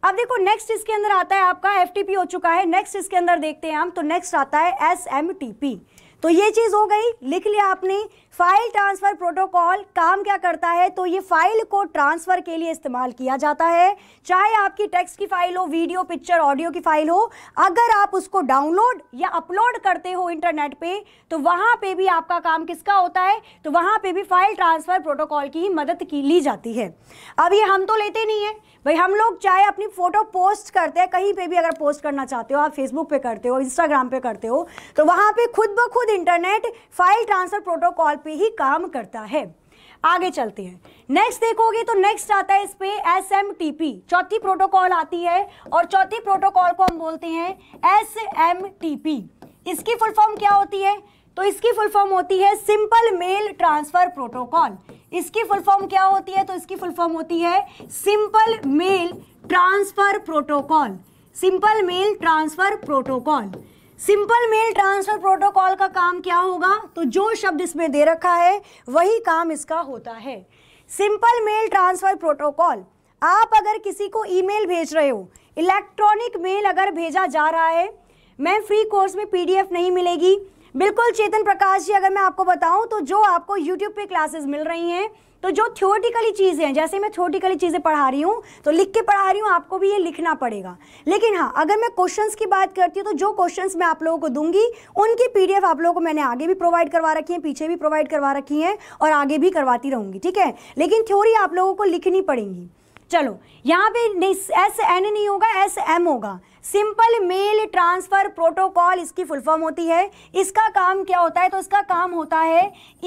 अब देखो नेक्स्ट इसके अंदर आता है आपका एफ हो चुका है नेक्स्ट इसके अंदर देखते हैं हम तो नेक्स्ट आता है एस तो ये चीज़ हो गई लिख लिया आपने फाइल ट्रांसफ़र प्रोटोकॉल काम क्या करता है तो ये फाइल को ट्रांसफ़र के लिए इस्तेमाल किया जाता है चाहे आपकी टेक्स्ट की फाइल हो वीडियो पिक्चर ऑडियो की फाइल हो अगर आप उसको डाउनलोड या अपलोड करते हो इंटरनेट पे तो वहां पे भी आपका काम किसका होता है तो वहां पे भी फाइल ट्रांसफ़र प्रोटोकॉल की ही मदद की ली जाती है अब ये हम तो लेते नहीं है भाई हम लोग चाहे अपनी फ़ोटो पोस्ट करते हैं कहीं पर भी अगर पोस्ट करना चाहते हो आप फेसबुक पे करते हो इंस्टाग्राम पे करते हो तो वहां पर खुद ब खुद खुद इंटरनेट फाइल ट्रांसफर प्रोटोकॉल पे ही काम करता है आगे चलते हैं नेक्स्ट देखोगे तो नेक्स्ट आता है इस पे एस एम टी पी चौथी प्रोटोकॉल आती है और चौथी प्रोटोकॉल को हम बोलते हैं एस एम टी पी इसकी फुल फॉर्म क्या होती है तो इसकी फुल फॉर्म होती है सिंपल मेल ट्रांसफर प्रोटोकॉल इसकी फुल फॉर्म क्या होती है तो इसकी फुल फॉर्म होती है simple mail transfer protocol simple mail transfer protocol simple mail transfer protocol का काम क्या होगा तो जो शब्द इसमें दे रखा है वही काम इसका होता है सिंपल मेल ट्रांसफर प्रोटोकॉल आप अगर किसी को ईमेल भेज रहे हो इलेक्ट्रॉनिक मेल अगर भेजा जा रहा है मैं फ्री कोर्स में पीडीएफ नहीं मिलेगी बिल्कुल चेतन प्रकाश जी अगर मैं आपको बताऊं तो जो आपको यूट्यूब पे क्लासेस मिल रही हैं तो जो थ्योरेटिकली चीज़ें हैं जैसे मैं थ्योरेटिकली चीज़ें पढ़ा रही हूँ तो लिख के पढ़ा रही हूँ आपको भी ये लिखना पड़ेगा लेकिन हाँ अगर मैं क्वेश्चंस की बात करती हूँ तो जो क्वेश्चंस मैं आप लोगों को दूंगी उनकी पीडीएफ आप लोगों को मैंने आगे भी प्रोवाइड करवा रखी है पीछे भी प्रोवाइड करवा रखी है और आगे भी करवाती रहूँगी ठीक है लेकिन थ्योरी आप लोगों को लिखनी पड़ेंगी चलो यहाँ पे एस एन नहीं होगा एस एम होगा सिंपल मेल ट्रांसफ़र प्रोटोकॉल इसकी फुल फॉर्म होती है इसका काम क्या होता है तो इसका काम होता है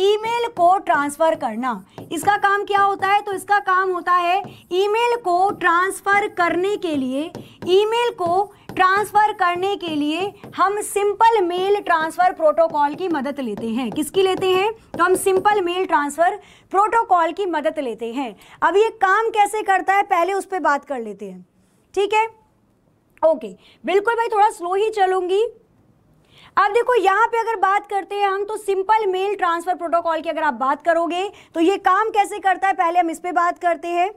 ईमेल को ट्रांसफ़र करना इसका काम क्या होता है तो इसका काम होता है ईमेल को ट्रांसफ़र करने के लिए ईमेल को ट्रांसफ़र करने के लिए हम सिंपल मेल ट्रांसफ़र प्रोटोकॉल की मदद लेते हैं किसकी लेते हैं तो हम सिंपल मेल ट्रांसफ़र प्रोटोकॉल की मदद लेते हैं अब ये काम कैसे करता है पहले उस पर बात कर लेते हैं ठीक है ओके बिल्कुल भाई थोड़ा स्लो ही चलूंगी अब देखो यहाँ पे अगर बात करते हैं हम तो सिंपल मेल ट्रांसफ़र प्रोटोकॉल की अगर आप बात करोगे तो ये काम कैसे करता है पहले हम इस पर बात करते हैं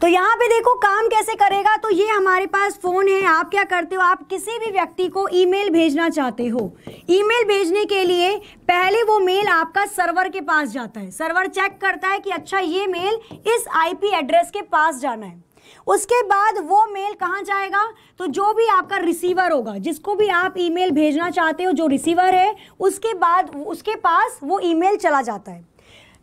तो यहाँ पे देखो काम कैसे करेगा तो ये हमारे पास फ़ोन है आप क्या करते हो आप किसी भी व्यक्ति को ईमेल भेजना चाहते हो ईमेल भेजने के लिए पहले वो मेल आपका सर्वर के पास जाता है सर्वर चेक करता है कि अच्छा ये मेल इस आईपी एड्रेस के पास जाना है उसके बाद वो मेल कहाँ जाएगा तो जो भी आपका रिसीवर होगा जिसको भी आप ईमेल भेजना चाहते हो जो रिसीवर है उसके बाद उसके पास वो ईमेल चला जाता है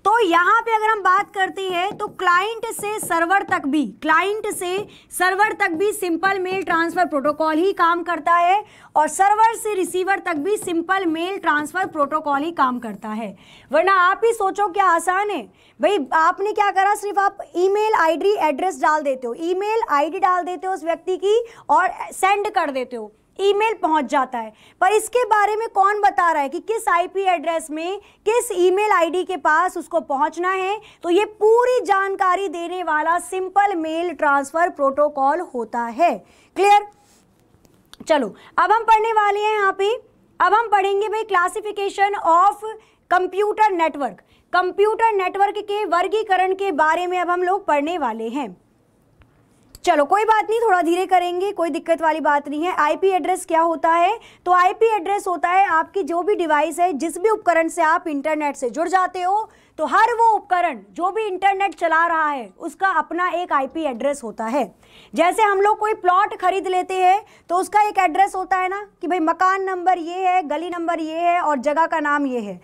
तो यहाँ पे अगर हम बात करते हैं तो क्लाइंट से सर्वर तक भी क्लाइंट से सर्वर तक भी सिंपल मेल ट्रांसफ़र प्रोटोकॉल ही काम करता है और सर्वर से रिसीवर तक भी सिंपल मेल ट्रांसफ़र प्रोटोकॉल ही काम करता है वरना आप ही सोचो क्या आसान है भाई आपने क्या करा सिर्फ आप ईमेल आईडी एड्रेस डाल देते हो ईमेल आईडी डाल देते हो उस व्यक्ति की और सेंड कर देते हो ईमेल पहुंच जाता है पर इसके बारे में कौन बता रहा है कि किस आईपी एड्रेस में किस ईमेल आईडी के पास उसको पहुंचना है तो ये पूरी जानकारी देने वाला सिंपल मेल ट्रांसफर प्रोटोकॉल होता है क्लियर चलो अब हम पढ़ने वाले हैं यहाँ पे अब हम पढ़ेंगे भाई classification of computer network computer network के वर्गीकरण के बारे में अब हम लोग पढ़ने वाले हैं चलो कोई बात नहीं थोड़ा धीरे करेंगे कोई दिक्कत वाली बात नहीं है आईपी एड्रेस क्या होता है तो आईपी एड्रेस होता है आपकी जो भी डिवाइस है जिस भी उपकरण से आप इंटरनेट से जुड़ जाते हो तो हर वो उपकरण जो भी इंटरनेट चला रहा है उसका अपना एक आईपी एड्रेस होता है जैसे हम लोग कोई प्लॉट खरीद लेते हैं तो उसका एक एड्रेस होता है ना कि भाई मकान नंबर ये है गली नंबर ये है और जगह का नाम ये है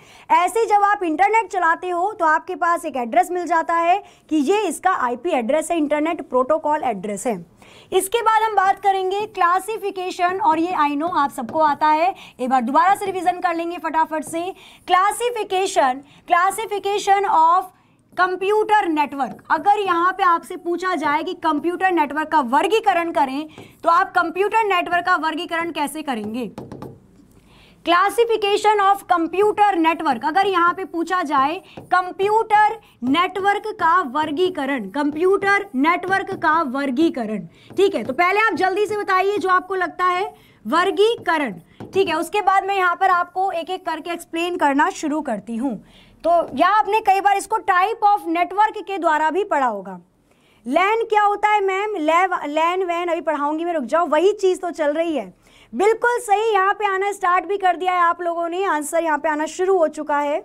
ऐसे जब आप इंटरनेट चलाते हो तो आपके पास एक एड्रेस मिल जाता है कि ये इसका आई एड्रेस है इंटरनेट प्रोटोकॉल एड्रेस है इसके बाद हम बात करेंगे क्लासिफिकेशन और ये आई नो आप सबको आता है एक बार दोबारा से रिविजन कर लेंगे फटाफट से classification classification of computer network अगर यहाँ पे आपसे पूछा जाए कि कंप्यूटर नेटवर्क का वर्गीकरण करें तो आप कंप्यूटर नेटवर्क का वर्गीकरण कैसे करेंगे क्लासिफिकेशन ऑफ कंप्यूटर नेटवर्क अगर यहाँ पे पूछा जाए कंप्यूटर नेटवर्क का वर्गीकरण कंप्यूटर नेटवर्क का वर्गीकरण ठीक है तो पहले आप जल्दी से बताइए जो आपको लगता है वर्गीकरण ठीक है उसके बाद मैं यहाँ पर आपको एक एक करके एक्सप्लेन करना शुरू करती हूँ तो या आपने कई बार इसको टाइप ऑफ नेटवर्क के द्वारा भी पढ़ा होगा लैन क्या होता है मैम लैन वैन अभी पढ़ाऊंगी मैं रुक जाओ वही चीज़ तो चल रही है बिल्कुल सही यहाँ पे आना स्टार्ट भी कर दिया है आप लोगों ने आंसर यहाँ पे आना शुरू हो चुका है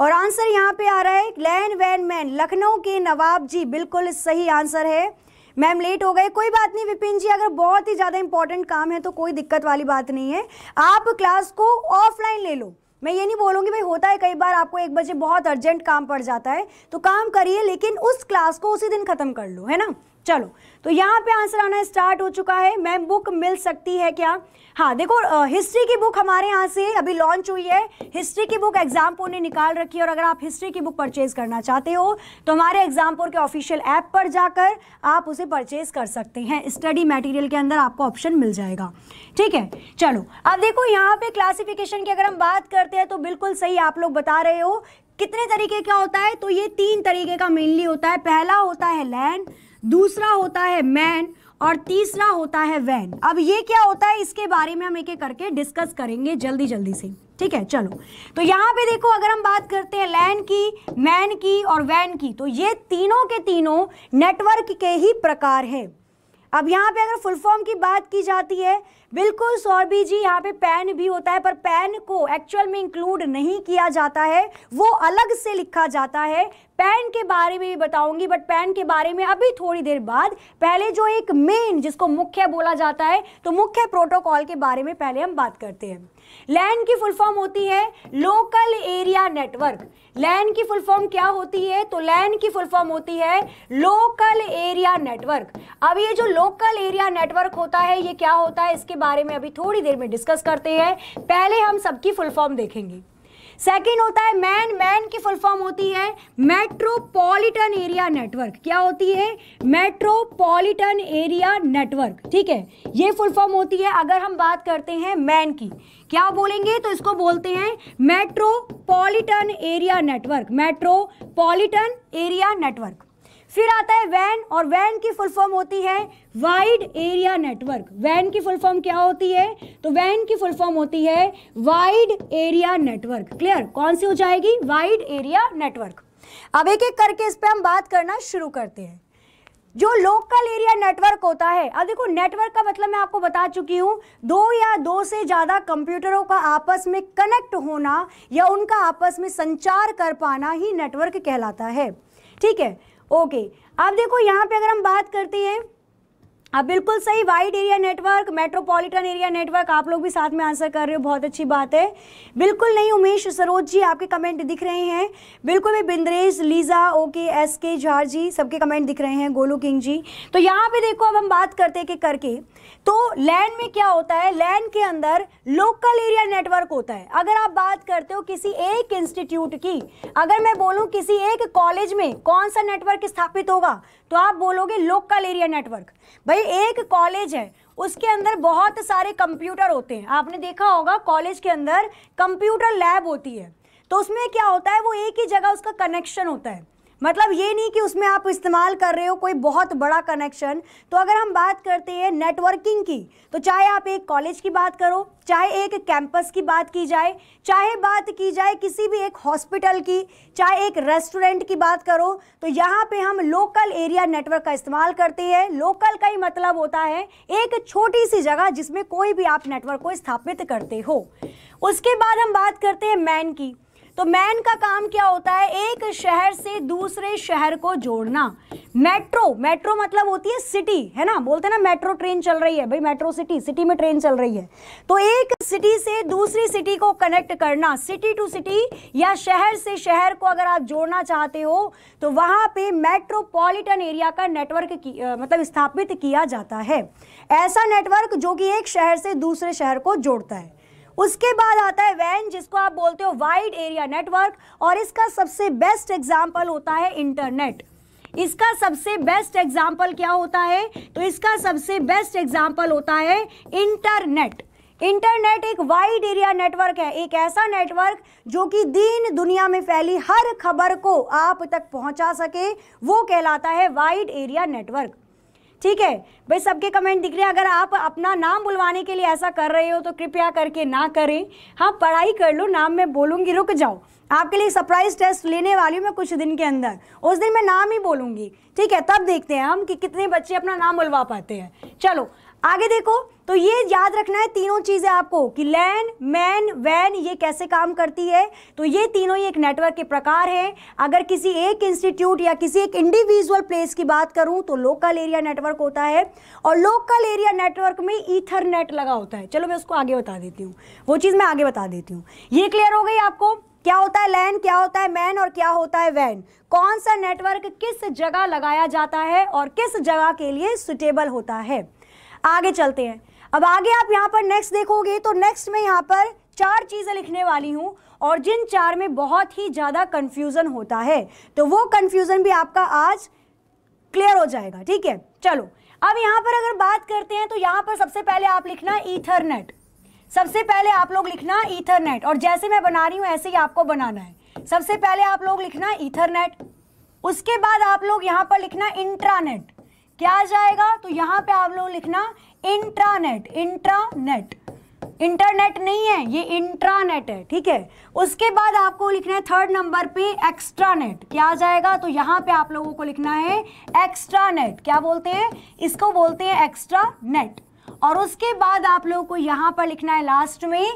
और आंसर यहाँ पे आ रहा है लैन वैन मैन लखनऊ के नवाब जी बिल्कुल सही आंसर है मैम लेट हो गए कोई बात नहीं विपिन जी अगर बहुत ही ज़्यादा इंपॉर्टेंट काम है तो कोई दिक्कत वाली बात नहीं है आप क्लास को ऑफलाइन ले लो मैं ये नहीं बोलूंगी भाई होता है कई बार आपको एक बजे बहुत अर्जेंट काम पड़ जाता है तो काम करिए लेकिन उस क्लास को उसी दिन ख़त्म कर लो है ना चलो तो यहाँ पे आंसर आना स्टार्ट हो चुका है मैम बुक मिल सकती है क्या हाँ देखो हिस्ट्री की बुक हमारे यहाँ से अभी लॉन्च हुई है हिस्ट्री की बुक एग्जामपुर ने निकाल रखी है और अगर आप हिस्ट्री की बुक परचेज करना चाहते हो तो हमारे एग्जामपुर के ऑफिशियल ऐप पर जाकर आप उसे परचेज कर सकते हैं स्टडी मटेरियल के अंदर आपको ऑप्शन मिल जाएगा ठीक है चलो अब देखो यहाँ पे क्लासिफिकेशन की अगर हम बात करते हैं तो बिल्कुल सही आप लोग बता रहे हो कितने तरीके का होता है तो ये तीन तरीके का मेनली होता है पहला होता है लैंड दूसरा होता है मैन और तीसरा होता है वैन अब ये क्या होता है इसके बारे में हम एक एक करके डिस्कस करेंगे जल्दी जल्दी से ठीक है चलो तो यहाँ पे देखो अगर हम बात करते हैं लैन की मैन की और वैन की तो ये तीनों के तीनों नेटवर्क के ही प्रकार है अब यहाँ पे अगर फुल फॉर्म की बात की जाती है बिल्कुल सौरभी जी यहाँ पे पैन भी होता है पर पैन को एक्चुअल में इंक्लूड नहीं किया जाता है वो अलग से लिखा जाता है पैन के बारे में भी बताऊंगी बट पैन के बारे में अभी थोड़ी देर बाद पहले जो एक मेन जिसको मुख्य बोला जाता है तो मुख्य प्रोटोकॉल के बारे में पहले हम बात करते हैं लैंड की फुल फॉर्म होती है लोकल एरिया नेटवर्क लैंड की फुल फॉर्म क्या होती है तो लैंड की फुल फॉर्म होती है लोकल एरिया नेटवर्क अब ये जो लोकल एरिया नेटवर्क होता है ये क्या होता है इसके बारे में अभी थोड़ी देर में डिस्कस करते हैं पहले हम सबकी फुल फॉर्म देखेंगे सेकेंड होता है मैन मैन की फुल फॉर्म होती है मेट्रोपॉलिटन एरिया नेटवर्क क्या होती है मेट्रोपॉलिटन एरिया नेटवर्क ठीक है ये फुल फॉर्म होती है अगर हम बात करते हैं मैन की क्या बोलेंगे तो इसको बोलते हैं metropolitan area network metropolitan area network फिर आता है वैन और वैन की फुल फॉर्म होती है वाइड एरिया नेटवर्क वैन की फुल फॉर्म क्या होती है तो वैन की फुल फॉर्म होती है वाइड एरिया नेटवर्क क्लियर कौन सी हो जाएगी वाइड एरिया नेटवर्क अब एक एक करके इस पर हम बात करना शुरू करते हैं जो लोकल एरिया नेटवर्क होता है अब देखो नेटवर्क का मतलब मैं आपको बता चुकी हूँ दो या दो से ज़्यादा कंप्यूटरों का आपस में कनेक्ट होना या उनका आपस में संचार कर पाना ही नेटवर्क कहलाता है ठीक है ओके अब देखो यहाँ पे अगर हम बात करते हैं आप बिल्कुल सही wide area network metropolitan area network आप लोग भी साथ में आंसर कर रहे हो बहुत अच्छी बात है बिल्कुल नहीं उमेश सरोज जी आपके कमेंट दिख रहे हैं बिल्कुल भी बिंद्रेश लीजा ओके एस के झार जी सबके कमेंट दिख रहे हैं गोलू किंग जी तो यहाँ पे देखो अब हम बात करते हैं कि करके तो लैंड में क्या होता है लैंड के अंदर लोकल एरिया नेटवर्क होता है अगर आप बात करते हो किसी एक इंस्टीट्यूट की अगर मैं बोलूँ किसी एक कॉलेज में कौन सा नेटवर्क स्थापित होगा तो आप बोलोगे लोकल एरिया नेटवर्क भाई एक कॉलेज है उसके अंदर बहुत सारे कंप्यूटर होते हैं आपने देखा होगा कॉलेज के अंदर कंप्यूटर लैब होती है तो उसमें क्या होता है वो एक ही जगह उसका कनेक्शन होता है मतलब ये नहीं कि उसमें आप इस्तेमाल कर रहे हो कोई बहुत बड़ा कनेक्शन तो अगर हम बात करते हैं नेटवर्किंग की तो चाहे आप एक कॉलेज की बात करो चाहे एक कैंपस की बात की जाए चाहे बात की जाए किसी भी एक हॉस्पिटल की चाहे एक रेस्टोरेंट की बात करो तो यहाँ पे हम लोकल एरिया नेटवर्क का इस्तेमाल करते हैं लोकल का ही मतलब होता है एक छोटी सी जगह जिसमें कोई भी आप नेटवर्क को स्थापित करते हो उसके बाद हम बात करते हैं मैन की तो मैन का काम क्या होता है एक शहर से दूसरे शहर को जोड़ना मेट्रो मेट्रो मतलब होती है सिटी है ना बोलते हैं ना मेट्रो ट्रेन चल रही है भाई मेट्रो सिटी सिटी में ट्रेन चल रही है तो एक सिटी से दूसरी सिटी को कनेक्ट करना सिटी टू सिटी या शहर से शहर को अगर आप जोड़ना चाहते हो तो वहां पे मेट्रोपॉलिटन एरिया का नेटवर्क मतलब स्थापित किया जाता है ऐसा नेटवर्क जो कि एक शहर से दूसरे शहर को जोड़ता है उसके बाद आता है वैन जिसको आप बोलते हो वाइड एरिया नेटवर्क और इसका सबसे बेस्ट एग्जाम्पल होता है इंटरनेट इसका सबसे बेस्ट एग्जाम्पल क्या होता है तो इसका सबसे बेस्ट एग्जाम्पल होता है इंटरनेट इंटरनेट एक वाइड एरिया नेटवर्क है एक ऐसा नेटवर्क जो कि दीन दुनिया में फैली हर खबर को आप तक पहुंचा सके वो कहलाता है वाइड एरिया नेटवर्क ठीक है भाई सबके कमेंट दिख रहे हैं अगर आप अपना नाम बुलवाने के लिए ऐसा कर रहे हो तो कृपया करके ना करें हाँ पढ़ाई कर लो नाम मैं बोलूँगी रुक जाओ आपके लिए सरप्राइज टेस्ट लेने वाली हूँ मैं कुछ दिन के अंदर उस दिन मैं नाम ही बोलूँगी ठीक है तब देखते हैं हम कि कितने बच्चे अपना नाम बुलवा पाते हैं चलो आगे देखो तो ये याद रखना है तीनों चीज़ें आपको कि लैन मैन वैन ये कैसे काम करती है तो ये तीनों ही एक नेटवर्क के प्रकार हैं अगर किसी एक इंस्टीट्यूट या किसी एक इंडिविजुअल प्लेस की बात करूं तो लोकल एरिया नेटवर्क होता है और लोकल एरिया नेटवर्क में ईथर नेट लगा होता है चलो मैं उसको आगे बता देती हूँ वो चीज़ मैं आगे बता देती हूँ ये क्लियर हो गई आपको क्या होता है लैन क्या होता है मैन और क्या होता है वैन कौन सा नेटवर्क किस जगह लगाया जाता है और किस जगह के लिए सुटेबल होता है आगे चलते हैं अब आगे आप यहाँ पर नेक्स्ट देखोगे तो नेक्स्ट में यहाँ पर चार चीज़ें लिखने वाली हूँ और जिन चार में बहुत ही ज़्यादा कंफ्यूजन होता है तो वो कंफ्यूजन भी आपका आज क्लियर हो जाएगा ठीक है चलो अब यहाँ पर अगर बात करते हैं तो यहाँ पर सबसे पहले आप लिखना ईथरनेट सबसे पहले आप लोग लिखना ईथरनेट और जैसे मैं बना रही हूँ ऐसे ही आपको बनाना है सबसे पहले आप लोग लिखना ईथरनेट उसके बाद आप लोग यहाँ पर लिखना इंट्रानेट क्या आ जाएगा तो यहां पे आप लोग लिखना इंट्रानेट इंट्रानेट इंटरनेट नहीं है ये इंट्रानेट है ठीक है उसके बाद आपको लिखना है थर्ड नंबर पे एक्स्ट्रानेट क्या आ जाएगा तो यहां पे आप लोगों को लिखना है एक्स्ट्रानेट क्या बोलते हैं इसको बोलते हैं एक्स्ट्रा नेट और उसके बाद आप लोगों को यहां पर लिखना है लास्ट में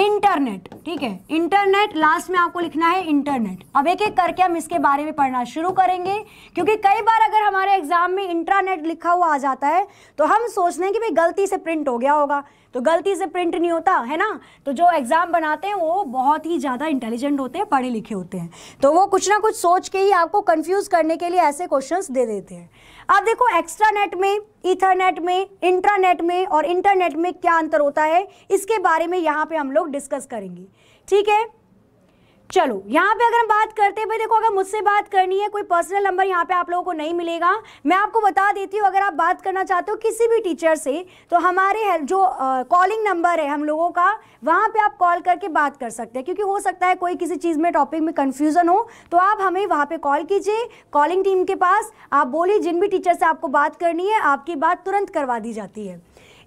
इंटरनेट ठीक है इंटरनेट लास्ट में आपको लिखना है इंटरनेट अब एक एक करके हम इसके बारे में पढ़ना शुरू करेंगे क्योंकि कई बार अगर हमारे एग्जाम में इंटरनेट लिखा हुआ आ जाता है तो हम सोचते हैं कि भाई गलती से प्रिंट हो गया होगा तो गलती से प्रिंट नहीं होता है ना तो जो एग्ज़ाम बनाते हैं वो बहुत ही ज़्यादा इंटेलिजेंट होते हैं पढ़े लिखे होते हैं तो वो कुछ ना कुछ सोच के ही आपको कंफ्यूज करने के लिए ऐसे क्वेश्चन दे देते हैं अब देखो एक्स्ट्रानेट में इथरनेट में इंट्रानेट में और इंटरनेट में क्या अंतर होता है इसके बारे में यहाँ पे हम लोग डिस्कस करेंगे ठीक है चलो यहाँ पे अगर हम बात करते हैं भाई देखो अगर मुझसे बात करनी है कोई पर्सनल नंबर यहाँ पे आप लोगों को नहीं मिलेगा मैं आपको बता देती हूँ अगर आप बात करना चाहते हो किसी भी टीचर से तो हमारे जो कॉलिंग नंबर है हम लोगों का वहाँ पे आप कॉल करके बात कर सकते हैं क्योंकि हो सकता है कोई किसी चीज़ में टॉपिक में कन्फ्यूज़न हो तो आप हमें वहाँ पर कॉल कीजिए कॉलिंग टीम के पास आप बोलिए जिन भी टीचर से आपको बात करनी है आपकी बात तुरंत करवा दी जाती है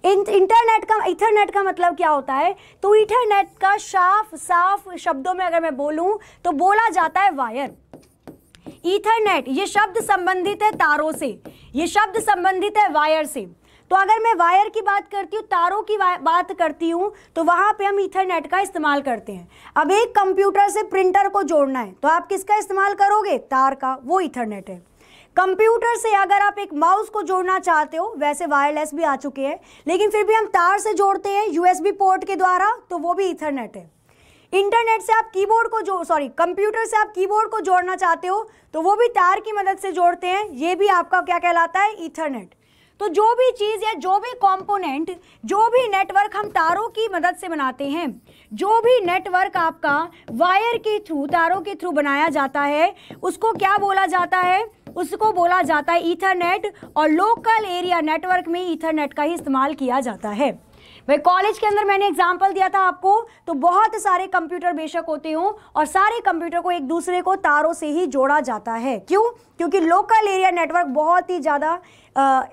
इंटरनेट का इथरनेट का मतलब क्या होता है तो इथरनेट का साफ साफ शब्दों में अगर मैं बोलूं तो बोला जाता है वायर इथरनेट ये शब्द संबंधित है तारों से ये शब्द संबंधित है वायर से तो अगर मैं वायर की बात करती हूँ तारों की बात करती हूँ तो वहाँ पे हम इथरनेट का इस्तेमाल करते हैं अब एक कंप्यूटर से प्रिंटर को जोड़ना है तो आप किसका इस्तेमाल करोगे तार का वो इथरनेट है कंप्यूटर से अगर आप एक माउस को जोड़ना चाहते हो वैसे वायरलेस भी आ चुके हैं लेकिन फिर भी हम तार से जोड़ते हैं यूएसबी पोर्ट के द्वारा तो वो भी इथरनेट है इंटरनेट से आप कीबोर्ड को जो सॉरी कंप्यूटर से आप कीबोर्ड को जोड़ना चाहते हो तो वो भी तार की मदद से जोड़ते हैं ये भी आपका क्या कहलाता है इथरनेट तो जो भी चीज़ या जो भी कंपोनेंट जो भी नेटवर्क हम तारों की मदद से बनाते हैं जो भी नेटवर्क आपका वायर के थ्रू तारों के थ्रू बनाया जाता है उसको क्या बोला जाता है उसको बोला जाता है ईथरनेट और लोकल एरिया नेटवर्क में ईथरनेट का ही इस्तेमाल किया जाता है भाई कॉलेज के अंदर मैंने एग्जाम्पल दिया था आपको तो बहुत सारे कंप्यूटर बेशक होते हों और सारे कंप्यूटर को एक दूसरे को तारों से ही जोड़ा जाता है क्यों क्योंकि लोकल एरिया नेटवर्क बहुत ही ज़्यादा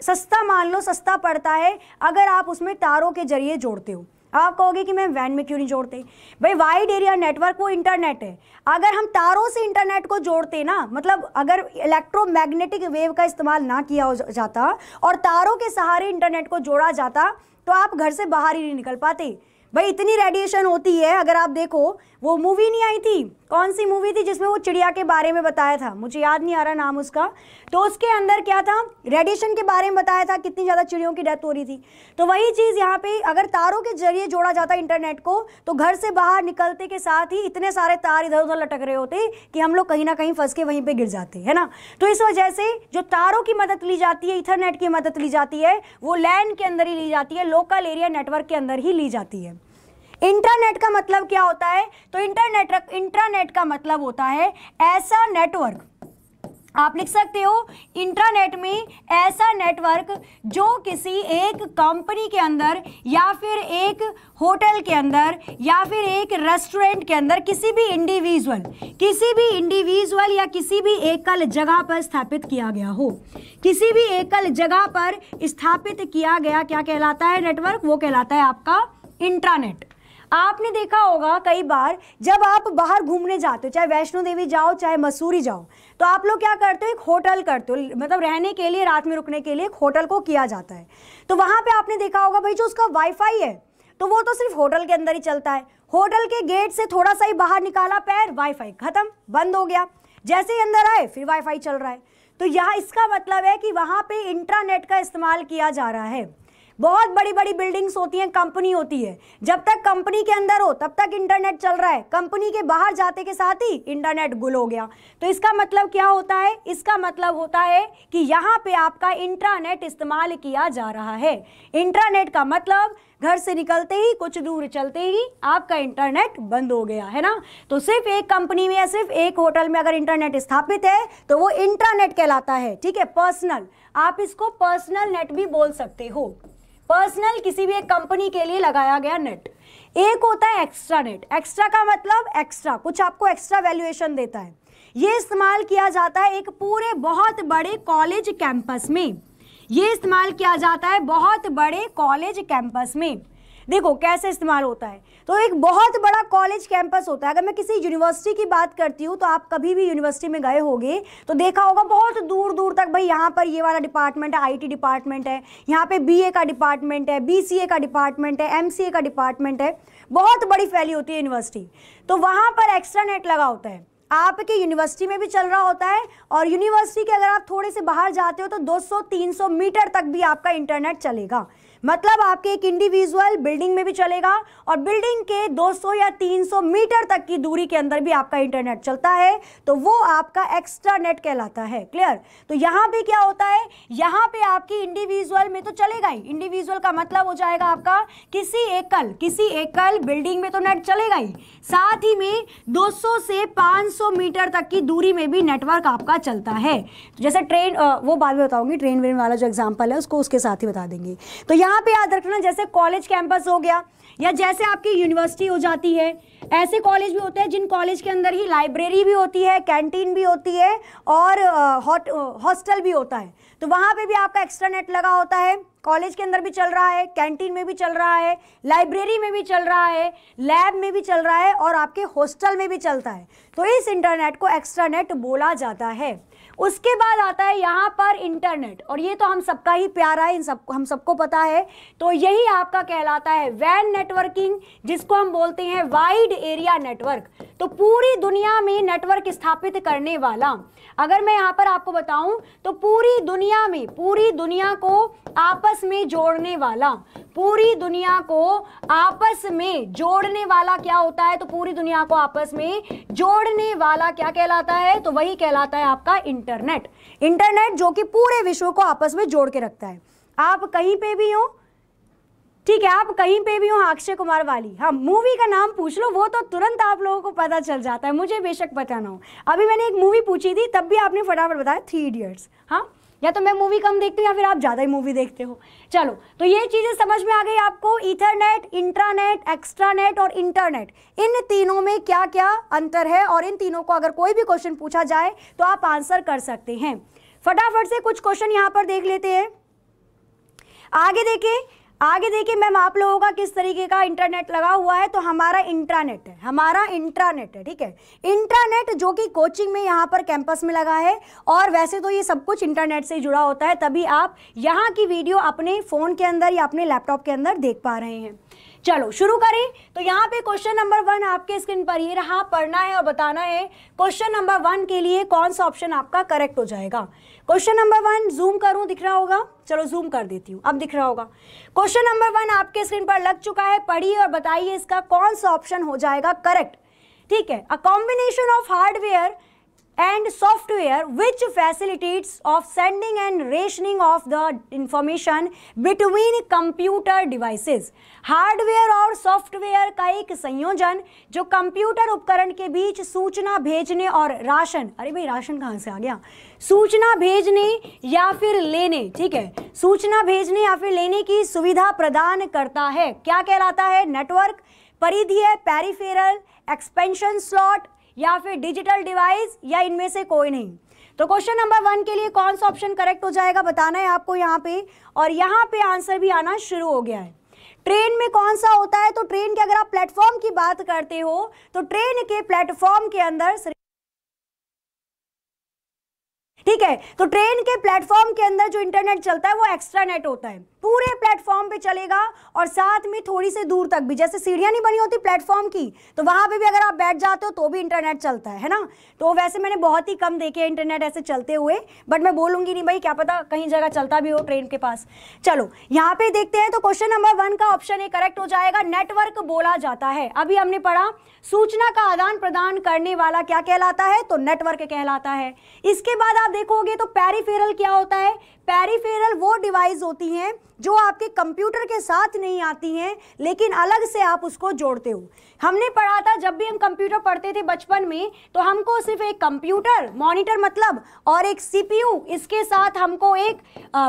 सस्ता मान लो सस्ता पड़ता है अगर आप उसमें तारों के जरिए जोड़ते हो आप कहोगे कि मैम वैन में क्यों नहीं जोड़ते भाई वाइड एरिया नेटवर्क वो इंटरनेट है अगर हम तारों से इंटरनेट को जोड़ते ना मतलब अगर इलेक्ट्रोमैग्नेटिक वेव का इस्तेमाल ना किया जाता और तारों के सहारे इंटरनेट को जोड़ा जाता तो आप घर से बाहर ही नहीं निकल पाते भाई इतनी रेडिएशन होती है अगर आप देखो वो मूवी नहीं आई थी कौन सी मूवी थी जिसमें वो चिड़िया के बारे में बताया था मुझे याद नहीं आ रहा नाम उसका तो उसके अंदर क्या था रेडिएशन के बारे में बताया था कितनी ज़्यादा चिड़ियों की डेथ हो रही थी तो वही चीज़ यहाँ पे अगर तारों के जरिए जोड़ा जाता इंटरनेट को तो घर से बाहर निकलते के साथ ही इतने सारे तार इधर उधर लटक रहे होते कि हम लोग कहीं ना कहीं फंस के वहीं पर गिर जाते है ना तो इस वजह से जो तारों की मदद ली जाती है इथरनेट की मदद ली जाती है वो लैंड के अंदर ही ली जाती है लोकल एरिया नेटवर्क के अंदर ही ली जाती है इंटरनेट का मतलब क्या होता है तो इंटरनेट इंटरनेट का मतलब होता है ऐसा नेटवर्क आप लिख सकते हो इंटरनेट में ऐसा नेटवर्क जो किसी एक कंपनी के अंदर या फिर एक होटल के अंदर या फिर एक रेस्टोरेंट के अंदर किसी भी इंडिविजुअल किसी भी इंडिविजुअल या किसी भी एकल जगह पर स्थापित किया गया हो किसी भी एकल जगह पर स्थापित किया गया क्या कहलाता है नेटवर्क वो कहलाता है आपका इंट्रानेट आपने देखा होगा कई बार जब आप बाहर घूमने जाते हो चाहे वैष्णो देवी जाओ चाहे मसूरी जाओ तो आप लोग क्या करते हो एक होटल करते हो मतलब रहने के लिए रात में रुकने के लिए एक होटल को किया जाता है तो वहाँ पे आपने देखा होगा भाई जो उसका वाईफाई है तो वो तो सिर्फ होटल के अंदर ही चलता है होटल के गेट से थोड़ा सा ही बाहर निकाला पैर वाईफाई खत्म बंद हो गया जैसे ही अंदर आए फिर वाईफाई चल रहा है तो यहाँ इसका मतलब है कि वहाँ पे इंटरनेट का इस्तेमाल किया जा रहा है बहुत बड़ी बड़ी बिल्डिंग्स होती हैं कंपनी होती है जब तक कंपनी के अंदर हो तब तक इंटरनेट चल रहा है कंपनी के बाहर जाते के साथ ही इंटरनेट गुल हो गया तो इसका मतलब क्या होता है इसका मतलब होता है कि यहाँ पे आपका इंट्रानेट इस्तेमाल किया जा रहा है इंट्रानेट का मतलब घर से निकलते ही कुछ दूर चलते ही आपका इंटरनेट बंद हो गया है ना तो सिर्फ एक कंपनी में या सिर्फ एक होटल में अगर इंटरनेट स्थापित है तो वो इंट्रानेट कहलाता है ठीक है पर्सनल आप इसको पर्सनल नेट भी बोल सकते हो पर्सनल किसी भी एक कंपनी के लिए लगाया गया नेट एक होता है एक्स्ट्रा नेट एक्स्ट्रा का मतलब एक्स्ट्रा कुछ आपको एक्स्ट्रा वैल्यूएशन देता है ये इस्तेमाल किया जाता है एक पूरे बहुत बड़े कॉलेज कैंपस में ये इस्तेमाल किया जाता है बहुत बड़े कॉलेज कैंपस में देखो कैसे इस्तेमाल होता है तो एक बहुत बड़ा कॉलेज कैंपस होता है अगर मैं किसी यूनिवर्सिटी की बात करती हूँ तो आप कभी भी यूनिवर्सिटी में गए होगे तो देखा होगा बहुत दूर दूर तक भाई यहाँ पर ये वाला डिपार्टमेंट है आईटी डिपार्टमेंट है यहाँ पे बीए का डिपार्टमेंट है बीसीए का डिपार्टमेंट है एम का डिपार्टमेंट है बहुत बड़ी फैली होती है यूनिवर्सिटी तो वहाँ पर एक्स्ट्रा नेट लगा होता है आपके यूनिवर्सिटी में भी चल रहा होता है और यूनिवर्सिटी के अगर आप थोड़े से बाहर जाते हो तो 200-300 मीटर तक भी आपका इंटरनेट चलेगा मतलब आपके एक इंडिविजुअल बिल्डिंग में भी चलेगा और बिल्डिंग के 200 या 300 मीटर तक की दूरी के अंदर भी आपका इंटरनेट चलता है तो वो आपका एक्स्ट्रा नेट कहलाता है क्लियर तो यहाँ भी क्या होता है यहाँ पे आपकी इंडिविजुअल में तो चलेगा ही इंडिविजुअल का मतलब हो जाएगा आपका किसी एकल किसी एकल बिल्डिंग में तो नेट चलेगा ही साथ ही में दो से 500 मीटर तक की दूरी में भी नेटवर्क आपका चलता है जैसे ट्रेन वो बाद में बताऊंगी ट्रेन वेन वाला जो एग्जाम्पल है उसको उसके साथ ही बता देंगे तो यहाँ यहाँ पे याद रखना जैसे कॉलेज कैंपस हो गया या जैसे आपकी यूनिवर्सिटी हो जाती है ऐसे कॉलेज भी होते हैं जिन कॉलेज के अंदर ही लाइब्रेरी भी होती है कैंटीन भी होती है और हॉस्टल हौ, भी होता है तो वहाँ पे भी आपका एक्स्ट्रा नेट लगा होता है कॉलेज के अंदर भी चल रहा है कैंटीन में भी चल रहा है लाइब्रेरी में भी चल रहा है लैब में भी चल रहा है और आपके हॉस्टल में भी चलता है तो इस इंटरनेट को एक्स्ट्रा नेट बोला जाता है उसके बाद आता है यहाँ पर इंटरनेट और ये तो हम सबका ही प्यारा है इन सब हम सबको पता है तो यही आपका कहलाता है वैन नेटवर्किंग जिसको हम बोलते हैं वाइड एरिया नेटवर्क तो पूरी दुनिया में नेटवर्क स्थापित करने वाला अगर मैं यहाँ पर आपको बताऊं तो पूरी दुनिया में पूरी दुनिया को आपस में जोड़ने वाला पूरी दुनिया को आपस में जोड़ने वाला क्या होता है तो पूरी दुनिया को आपस में जोड़ने वाला क्या कहलाता है तो वही कहलाता है आपका इंटरनेट इंटरनेट जो कि पूरे विश्व को आपस में जोड़ के रखता है आप कहीं पे भी हो ठीक है आप कहीं पे भी हो अक्षय कुमार वाली हाँ मूवी का नाम पूछ लो वो तो तुरंत आप लोगों को पता चल जाता है मुझे बेशक पता ना हो अभी मैंने एक मूवी पूछी थी तब भी आपने फटाफट बताया थ्री इडियट्स हाँ या तो मैं मूवी कम देखती हूँ या फिर आप ज़्यादा ही मूवी देखते हो चलो तो ये चीज़ें समझ में आ गई आपको इथरनेट इंट्रानेट एक्स्ट्रानेट और इंटरनेट इन तीनों में क्या क्या अंतर है और इन तीनों को अगर कोई भी क्वेश्चन पूछा जाए तो आप आंसर कर सकते हैं फटाफट से कुछ क्वेश्चन यहाँ पर देख लेते हैं आगे देखें आगे देखिए मैम आप लोगों का किस तरीके का इंटरनेट लगा हुआ है तो हमारा इंट्रानेट है हमारा इंट्रानेट है ठीक है इंट्रानेट जो कि कोचिंग में यहाँ पर कैंपस में लगा है और वैसे तो ये सब कुछ इंटरनेट से जुड़ा होता है तभी आप यहाँ की वीडियो अपने फ़ोन के अंदर या अपने लैपटॉप के अंदर देख पा रहे हैं चलो शुरू करें तो यहाँ पे क्वेश्चन नंबर वन आपके स्क्रीन पर ये रहा पढ़ना है और बताना है क्वेश्चन नंबर वन के लिए कौन सा ऑप्शन आपका करेक्ट हो जाएगा क्वेश्चन नंबर वन जूम करूं दिख रहा होगा चलो जूम कर देती हूं अब दिख रहा होगा क्वेश्चन नंबर वन आपके स्क्रीन पर लग चुका है पढ़िए और बताइए इसका कौन सा ऑप्शन हो जाएगा करेक्ट ठीक है a combination of hardware and software which facilitates of sending and rationing of the information between computer devices hardware और सॉफ्टवेयर का एक संयोजन जो कंप्यूटर उपकरण के बीच सूचना भेजने और राशन अरे भाई राशन कहाँ से आ गया सूचना भेजने या फिर लेने ठीक है सूचना भेजने या फिर लेने की सुविधा प्रदान करता है क्या कहलाता है नेटवर्क परिधीय पेरिफेरल एक्सपेंशन स्लॉट या फिर डिजिटल डिवाइस या इनमें से कोई नहीं तो क्वेश्चन नंबर वन के लिए कौन सा ऑप्शन करेक्ट हो जाएगा बताना है आपको यहाँ पे और यहाँ पे आंसर भी आना शुरू हो गया है ट्रेन में कौन सा होता है तो ट्रेन के अगर आप प्लेटफॉर्म की बात करते हो तो ट्रेन के प्लेटफॉर्म के अंदर ठीक है तो ट्रेन के प्लेटफॉर्म के अंदर जो इंटरनेट चलता है वो एक्स्ट्रा नेट होता है पूरे प्लेटफॉर्म पे चलेगा और साथ में थोड़ी से दूर तक भी जैसे सीढ़ियां नहीं बनी होती प्लेटफॉर्म की तो वहां पे भी अगर आप बैठ जाते हो तो भी इंटरनेट चलता है है ना तो वैसे मैंने बहुत ही कम देखे इंटरनेट ऐसे चलते हुए बट मैं बोलूंगी नहीं भाई क्या पता कहीं जगह चलता भी हो ट्रेन के पास चलो यहाँ पे देखते हैं तो क्वेश्चन नंबर वन का ऑप्शन ए करेक्ट हो जाएगा नेटवर्क बोला जाता है अभी हमने पढ़ा सूचना का आदान प्रदान करने वाला क्या कहलाता है तो नेटवर्क कहलाता है इसके बाद आप देखोगे तो पेरीफेरल क्या होता है पेरीफेरल वो डिवाइस होती हैं जो आपके कंप्यूटर के साथ नहीं आती हैं लेकिन अलग से आप उसको जोड़ते हो हमने पढ़ा था जब भी हम कंप्यूटर पढ़ते थे बचपन में तो हमको सिर्फ एक कंप्यूटर मॉनिटर मतलब और एक सीपीयू इसके साथ हमको एक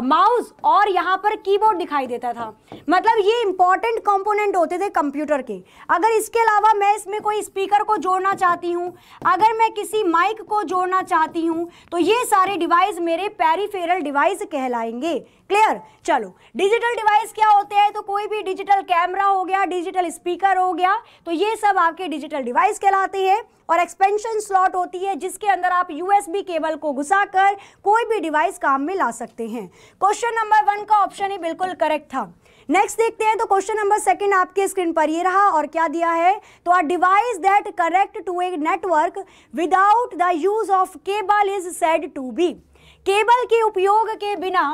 माउस और यहाँ पर कीबोर्ड दिखाई देता था मतलब ये इंपॉर्टेंट कंपोनेंट होते थे कंप्यूटर के अगर इसके अलावा मैं इसमें कोई स्पीकर को जोड़ना चाहती हूँ अगर मैं किसी माइक को जोड़ना चाहती हूँ तो ये सारे डिवाइस मेरे पेरीफेरल डिवाइस कहलाएंगे क्लियर चलो डिजिटल डिवाइस क्या होते हैं तो कोई भी डिजिटल कैमरा हो गया डिजिटल स्पीकर हो गया तो ये ये सब आपके डिजिटल डिवाइस कहलाते हैं और एक्सपेंशन स्लॉट होती है जिसके अंदर आप यूएसबी केबल को घुसाकर कोई भी डिवाइस काम में ला सकते हैं क्वेश्चन नंबर वन का ऑप्शन ही बिल्कुल करेक्ट था नेक्स्ट देखते हैं तो क्वेश्चन नंबर सेकंड आपके स्क्रीन पर ये रहा और क्या दिया है तो a device that correct to a network without the use of cable is said to be cable के उपयोग के बिना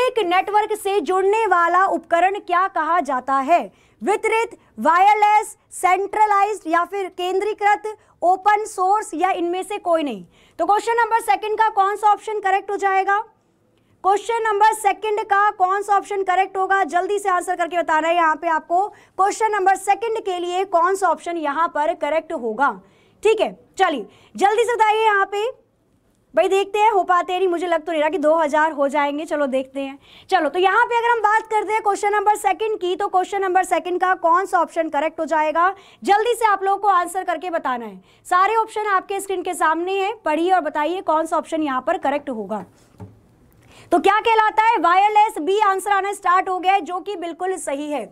एक नेटवर्क से जुड़ने वाला उपकरण क्या कहा जाता है वितरित वायरलेस सेंट्रलाइज्ड या फिर केंद्रीकृत ओपन सोर्स या इनमें से कोई नहीं तो क्वेश्चन नंबर सेकंड का कौन सा ऑप्शन करेक्ट हो जाएगा क्वेश्चन नंबर सेकंड का कौन सा ऑप्शन करेक्ट होगा जल्दी से आंसर करके बताना है यहां पे आपको क्वेश्चन नंबर सेकंड के लिए कौन सा ऑप्शन यहां पर करेक्ट होगा ठीक है चलिए जल्दी से बताइए यहाँ पे भाई देखते हैं हो पाते हैं नहीं मुझे लग तो नहीं रहा कि 2000 हो जाएंगे चलो देखते हैं चलो तो यहाँ पे अगर हम बात करते हैं क्वेश्चन नंबर सेकंड की तो क्वेश्चन नंबर सेकंड का कौन सा ऑप्शन करेक्ट हो जाएगा जल्दी से आप लोगों को आंसर करके बताना है सारे ऑप्शन आपके स्क्रीन के सामने हैं पढ़िए और बताइए कौन सा ऑप्शन यहाँ पर करेक्ट होगा तो क्या कहलाता है वायरलेस बी आंसर आना स्टार्ट हो गया है जो कि बिल्कुल सही है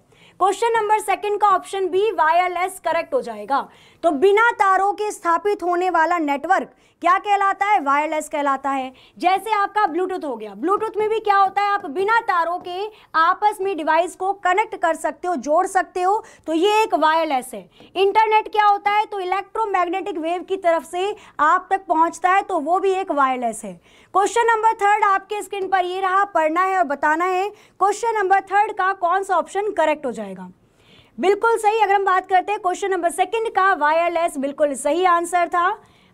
क्वेश्चन नंबर सेकंड का ऑप्शन बी वायरलेस करेक्ट हो जाएगा तो बिना तारों के स्थापित होने वाला नेटवर्क क्या कहलाता है वायरलेस कहलाता है जैसे आपका ब्लूटूथ हो गया ब्लूटूथ में भी क्या होता है आप बिना तारों के आपस में डिवाइस को कनेक्ट कर सकते हो जोड़ सकते हो तो ये एक वायरलेस है इंटरनेट क्या होता है तो इलेक्ट्रोमैग्नेटिक वेव की तरफ से आप तक पहुंचता है तो वो भी एक वायरलेस है क्वेश्चन नंबर थर्ड आपके स्क्रीन पर ये रहा पढ़ना है और बताना है क्वेश्चन नंबर थर्ड का कौन सा ऑप्शन करेक्ट हो जाए जाएगा बिल्कुल सही अगर हम बात करते हैं क्वेश्चन नंबर सेकंड का वायरलेस बिल्कुल सही आंसर था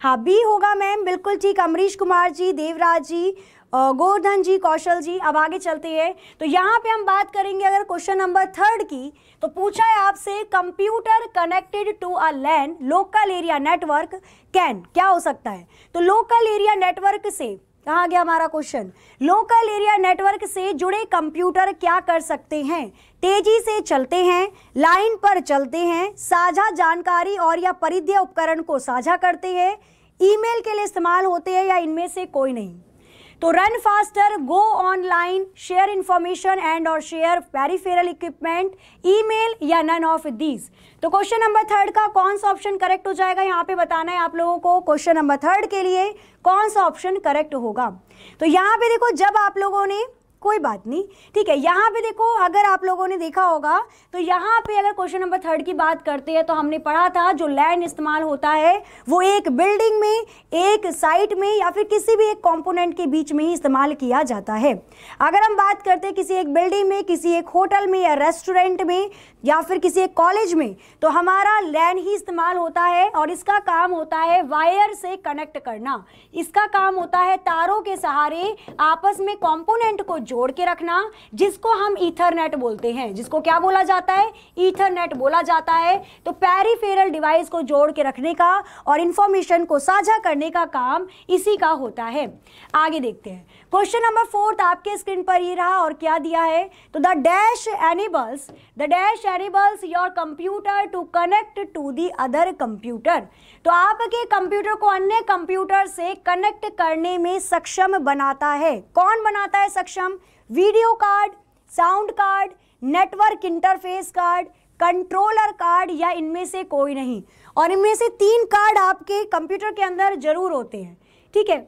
हाँ बी होगा मैम बिल्कुल ठीक अमरीश कुमार जी देवराज जी गोवर्धन जी कौशल जी अब आगे चलते हैं तो यहाँ पे हम बात करेंगे अगर क्वेश्चन नंबर थर्ड की तो पूछा है आपसे computer connected to a LAN local area network can क्या हो सकता है तो लोकल एरिया नेटवर्क से कहा गया हमारा क्वेश्चन लोकल एरिया नेटवर्क से जुड़े कंप्यूटर क्या कर सकते हैं तेजी से चलते हैं लाइन पर चलते हैं साझा जानकारी और या परिधि उपकरण को साझा करते हैं ईमेल के लिए इस्तेमाल होते हैं या इनमें से कोई नहीं तो run faster go online share information and और शेयर पेरीफेरल इक्विपमेंट ईमेल या नन ऑफ दीज तो क्वेश्चन नंबर थर्ड का कौन सा ऑप्शन करेक्ट हो जाएगा यहाँ पे बताना है आप लोगों को क्वेश्चन नंबर थर्ड के लिए कौन सा ऑप्शन करेक्ट होगा तो यहां पे देखो जब आप लोगों ने कोई बात नहीं ठीक है यहाँ पे देखो अगर आप लोगों ने देखा होगा तो यहाँ पे अगर क्वेश्चन नंबर थर्ड की बात करते हैं तो हमने पढ़ा था जो लैंड इस्तेमाल होता है वो एक बिल्डिंग में एक साइट में या फिर किसी भी एक कॉम्पोनेंट के बीच में ही इस्तेमाल किया जाता है अगर हम बात करते हैं किसी एक बिल्डिंग में किसी एक होटल में या रेस्टोरेंट में या फिर किसी एक कॉलेज में तो हमारा लैंड ही इस्तेमाल होता है और इसका काम होता है वायर से कनेक्ट करना इसका काम होता है तारों के सहारे आपस में कॉम्पोनेंट को जोड़ के रखना जिसको हम ईथरनेट बोलते हैं जिसको क्या बोला जाता है ईथरनेट बोला जाता है तो पेरीफेरल डिवाइस को जोड़ के रखने का और इन्फॉर्मेशन को साझा करने का काम इसी का होता है आगे देखते हैं क्वेश्चन नंबर फोर्थ आपके स्क्रीन पर ही रहा और क्या दिया है तो the dash enables the dash enables your computer to connect to the other computer तो आपके कंप्यूटर को अन्य कंप्यूटर से कनेक्ट करने में सक्षम बनाता है कौन बनाता है सक्षम video card sound card network interface card controller card या इनमें से कोई नहीं और इनमें से तीन कार्ड आपके कंप्यूटर के अंदर जरूर होते हैं ठीक है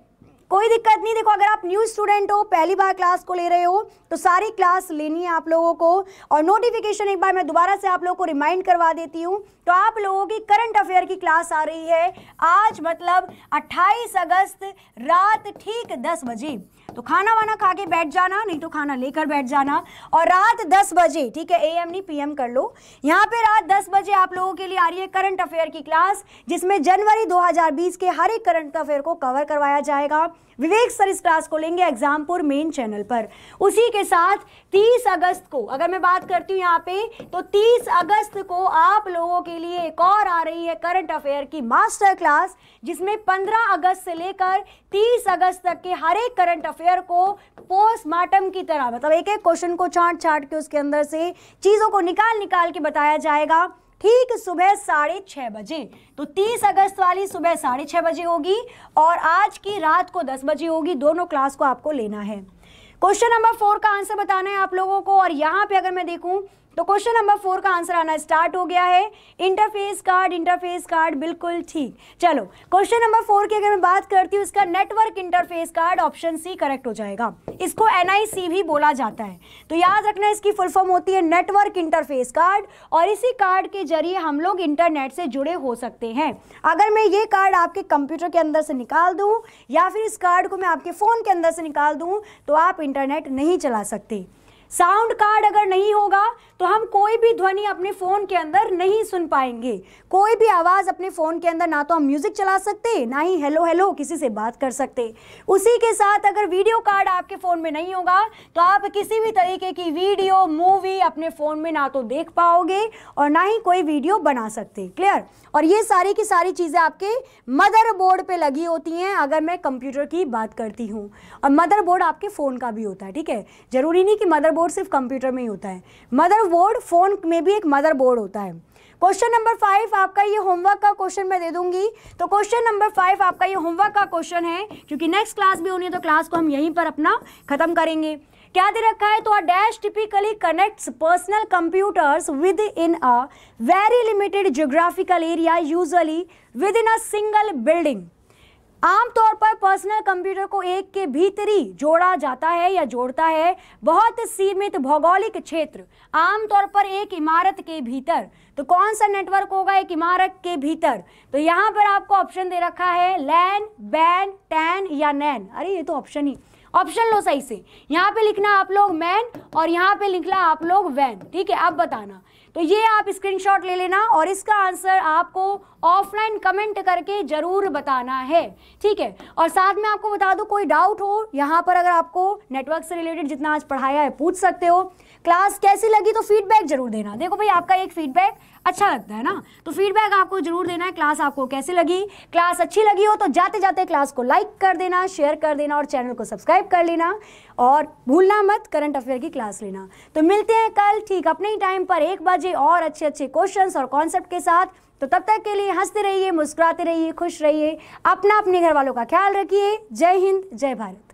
कोई दिक्कत नहीं देखो अगर आप न्यू स्टूडेंट हो पहली बार क्लास को ले रहे हो तो सारी क्लास लेनी है आप लोगों को और नोटिफिकेशन एक बार मैं दोबारा से आप लोगों को रिमाइंड करवा देती हूँ तो आप लोगों की करंट अफेयर की क्लास आ रही है आज मतलब 28 अगस्त रात ठीक 10 बजे तो खाना वाना खा के बैठ जाना नहीं तो खाना लेकर बैठ जाना और रात दस बजे ठीक है एएम नहीं पीएम कर लो यहाँ पे रात दस बजे आप लोगों के लिए आ रही है करंट अफेयर की क्लास जिसमें जनवरी 2020 के हर एक करंट अफेयर को कवर करवाया जाएगा विवेक सर इस क्लास को लेंगे एग्जामपुर मेन चैनल पर उसी के साथ 30 अगस्त को अगर मैं बात करती हूँ यहाँ पे तो 30 अगस्त को आप लोगों के लिए एक और आ रही है करंट अफेयर की मास्टर क्लास जिसमें 15 अगस्त से लेकर 30 अगस्त तक के हर एक करंट अफेयर को पोस्टमार्टम की तरह मतलब एक एक क्वेश्चन को छाट छाट के उसके अंदर से चीज़ों को निकाल निकाल के बताया जाएगा ठीक सुबह साढ़े छह बजे तो 30 अगस्त वाली सुबह साढ़े छह बजे होगी और आज की रात को 10 बजे होगी दोनों क्लास को आपको लेना है क्वेश्चन नंबर फोर का आंसर बताना है आप लोगों को और यहाँ पे अगर मैं देखूँ तो क्वेश्चन नंबर फोर का आंसर आना स्टार्ट हो गया है इंटरफेस कार्ड इंटरफेस कार्ड बिल्कुल ठीक चलो क्वेश्चन नंबर फोर की अगर मैं बात करती हूँ इसका network interface card option C correct हो जाएगा इसको एनआईसी भी बोला जाता है तो याद रखना इसकी फुल फॉर्म होती है नेटवर्क इंटरफेस कार्ड और इसी कार्ड के जरिए हम लोग इंटरनेट से जुड़े हो सकते हैं अगर मैं ये कार्ड आपके कंप्यूटर के अंदर से निकाल दूँ या फिर इस कार्ड को मैं आपके फ़ोन के अंदर से निकाल दूँ तो आप इंटरनेट नहीं चला सकते साउंड कार्ड अगर नहीं होगा तो हम कोई भी ध्वनि अपने फ़ोन के अंदर नहीं सुन पाएंगे कोई भी आवाज़ अपने फ़ोन के अंदर ना तो हम म्यूज़िक चला सकते ना ही हेलो हेलो किसी से बात कर सकते उसी के साथ अगर वीडियो कार्ड आपके फ़ोन में नहीं होगा तो आप किसी भी तरीके की वीडियो मूवी अपने फ़ोन में ना तो देख पाओगे और ना ही कोई वीडियो बना सकते क्लियर और ये सारी की सारी चीज़ें आपके बोर्ड पर लगी होती हैं अगर मैं कंप्यूटर की बात करती हूँ और बोर्ड आपके फ़ोन का भी होता है ठीक है ज़रूरी नहीं कि बोर्ड सिर्फ कंप्यूटर में ही होता है मदर बोर्ड फ़ोन में भी एक मदर बोर्ड होता है क्वेश्चन नंबर फाइव आपका ये होमवर्क का क्वेश्चन मैं दे दूंगी तो क्वेश्चन नंबर फाइव आपका ये होमवर्क का क्वेश्चन है क्योंकि नेक्स्ट क्लास भी होनी है तो क्लास को हम यहीं पर अपना खत्म करेंगे क्या दे रखा है तो uh dash typically connects personal computers within a very limited geographical area usually within a single building आमतौर पर पर्सनल कंप्यूटर को एक के भीतरी जोड़ा जाता है या जोड़ता है बहुत सीमित भौगोलिक क्षेत्र आमतौर पर एक इमारत के भीतर तो कौन सा नेटवर्क होगा एक इमारत के भीतर तो यहाँ पर आपको ऑप्शन दे रखा है लैन बैन टैन या नैन अरे ये तो ऑप्शन ही ऑप्शन लो सही से यहाँ पे लिखना आप लोग मैन और यहाँ पे लिखना आप लोग वैन ठीक है अब बताना तो ये आप स्क्रीनशॉट ले लेना और इसका आंसर आपको ऑफलाइन कमेंट करके ज़रूर बताना है ठीक है और साथ में आपको बता दूं कोई डाउट हो यहाँ पर अगर आपको नेटवर्क से रिलेटेड जितना आज पढ़ाया है पूछ सकते हो क्लास कैसी लगी तो फीडबैक जरूर देना देखो भाई आपका एक फीडबैक अच्छा लगता है ना तो फीडबैक आपको जरूर देना है क्लास आपको कैसी लगी क्लास अच्छी लगी हो तो जाते जाते क्लास को लाइक कर देना शेयर कर देना और चैनल को सब्सक्राइब कर लेना और भूलना मत करंट अफेयर की क्लास लेना तो मिलते हैं कल ठीक अपने ही टाइम पर एक बजे और अच्छे अच्छे क्वेश्चन और कॉन्सेप्ट के साथ तो तब तक के लिए हंसते रहिए मुस्कुराते रहिए खुश रहिए अपना अपने घर वालों का ख्याल रखिए जय हिंद जय भारत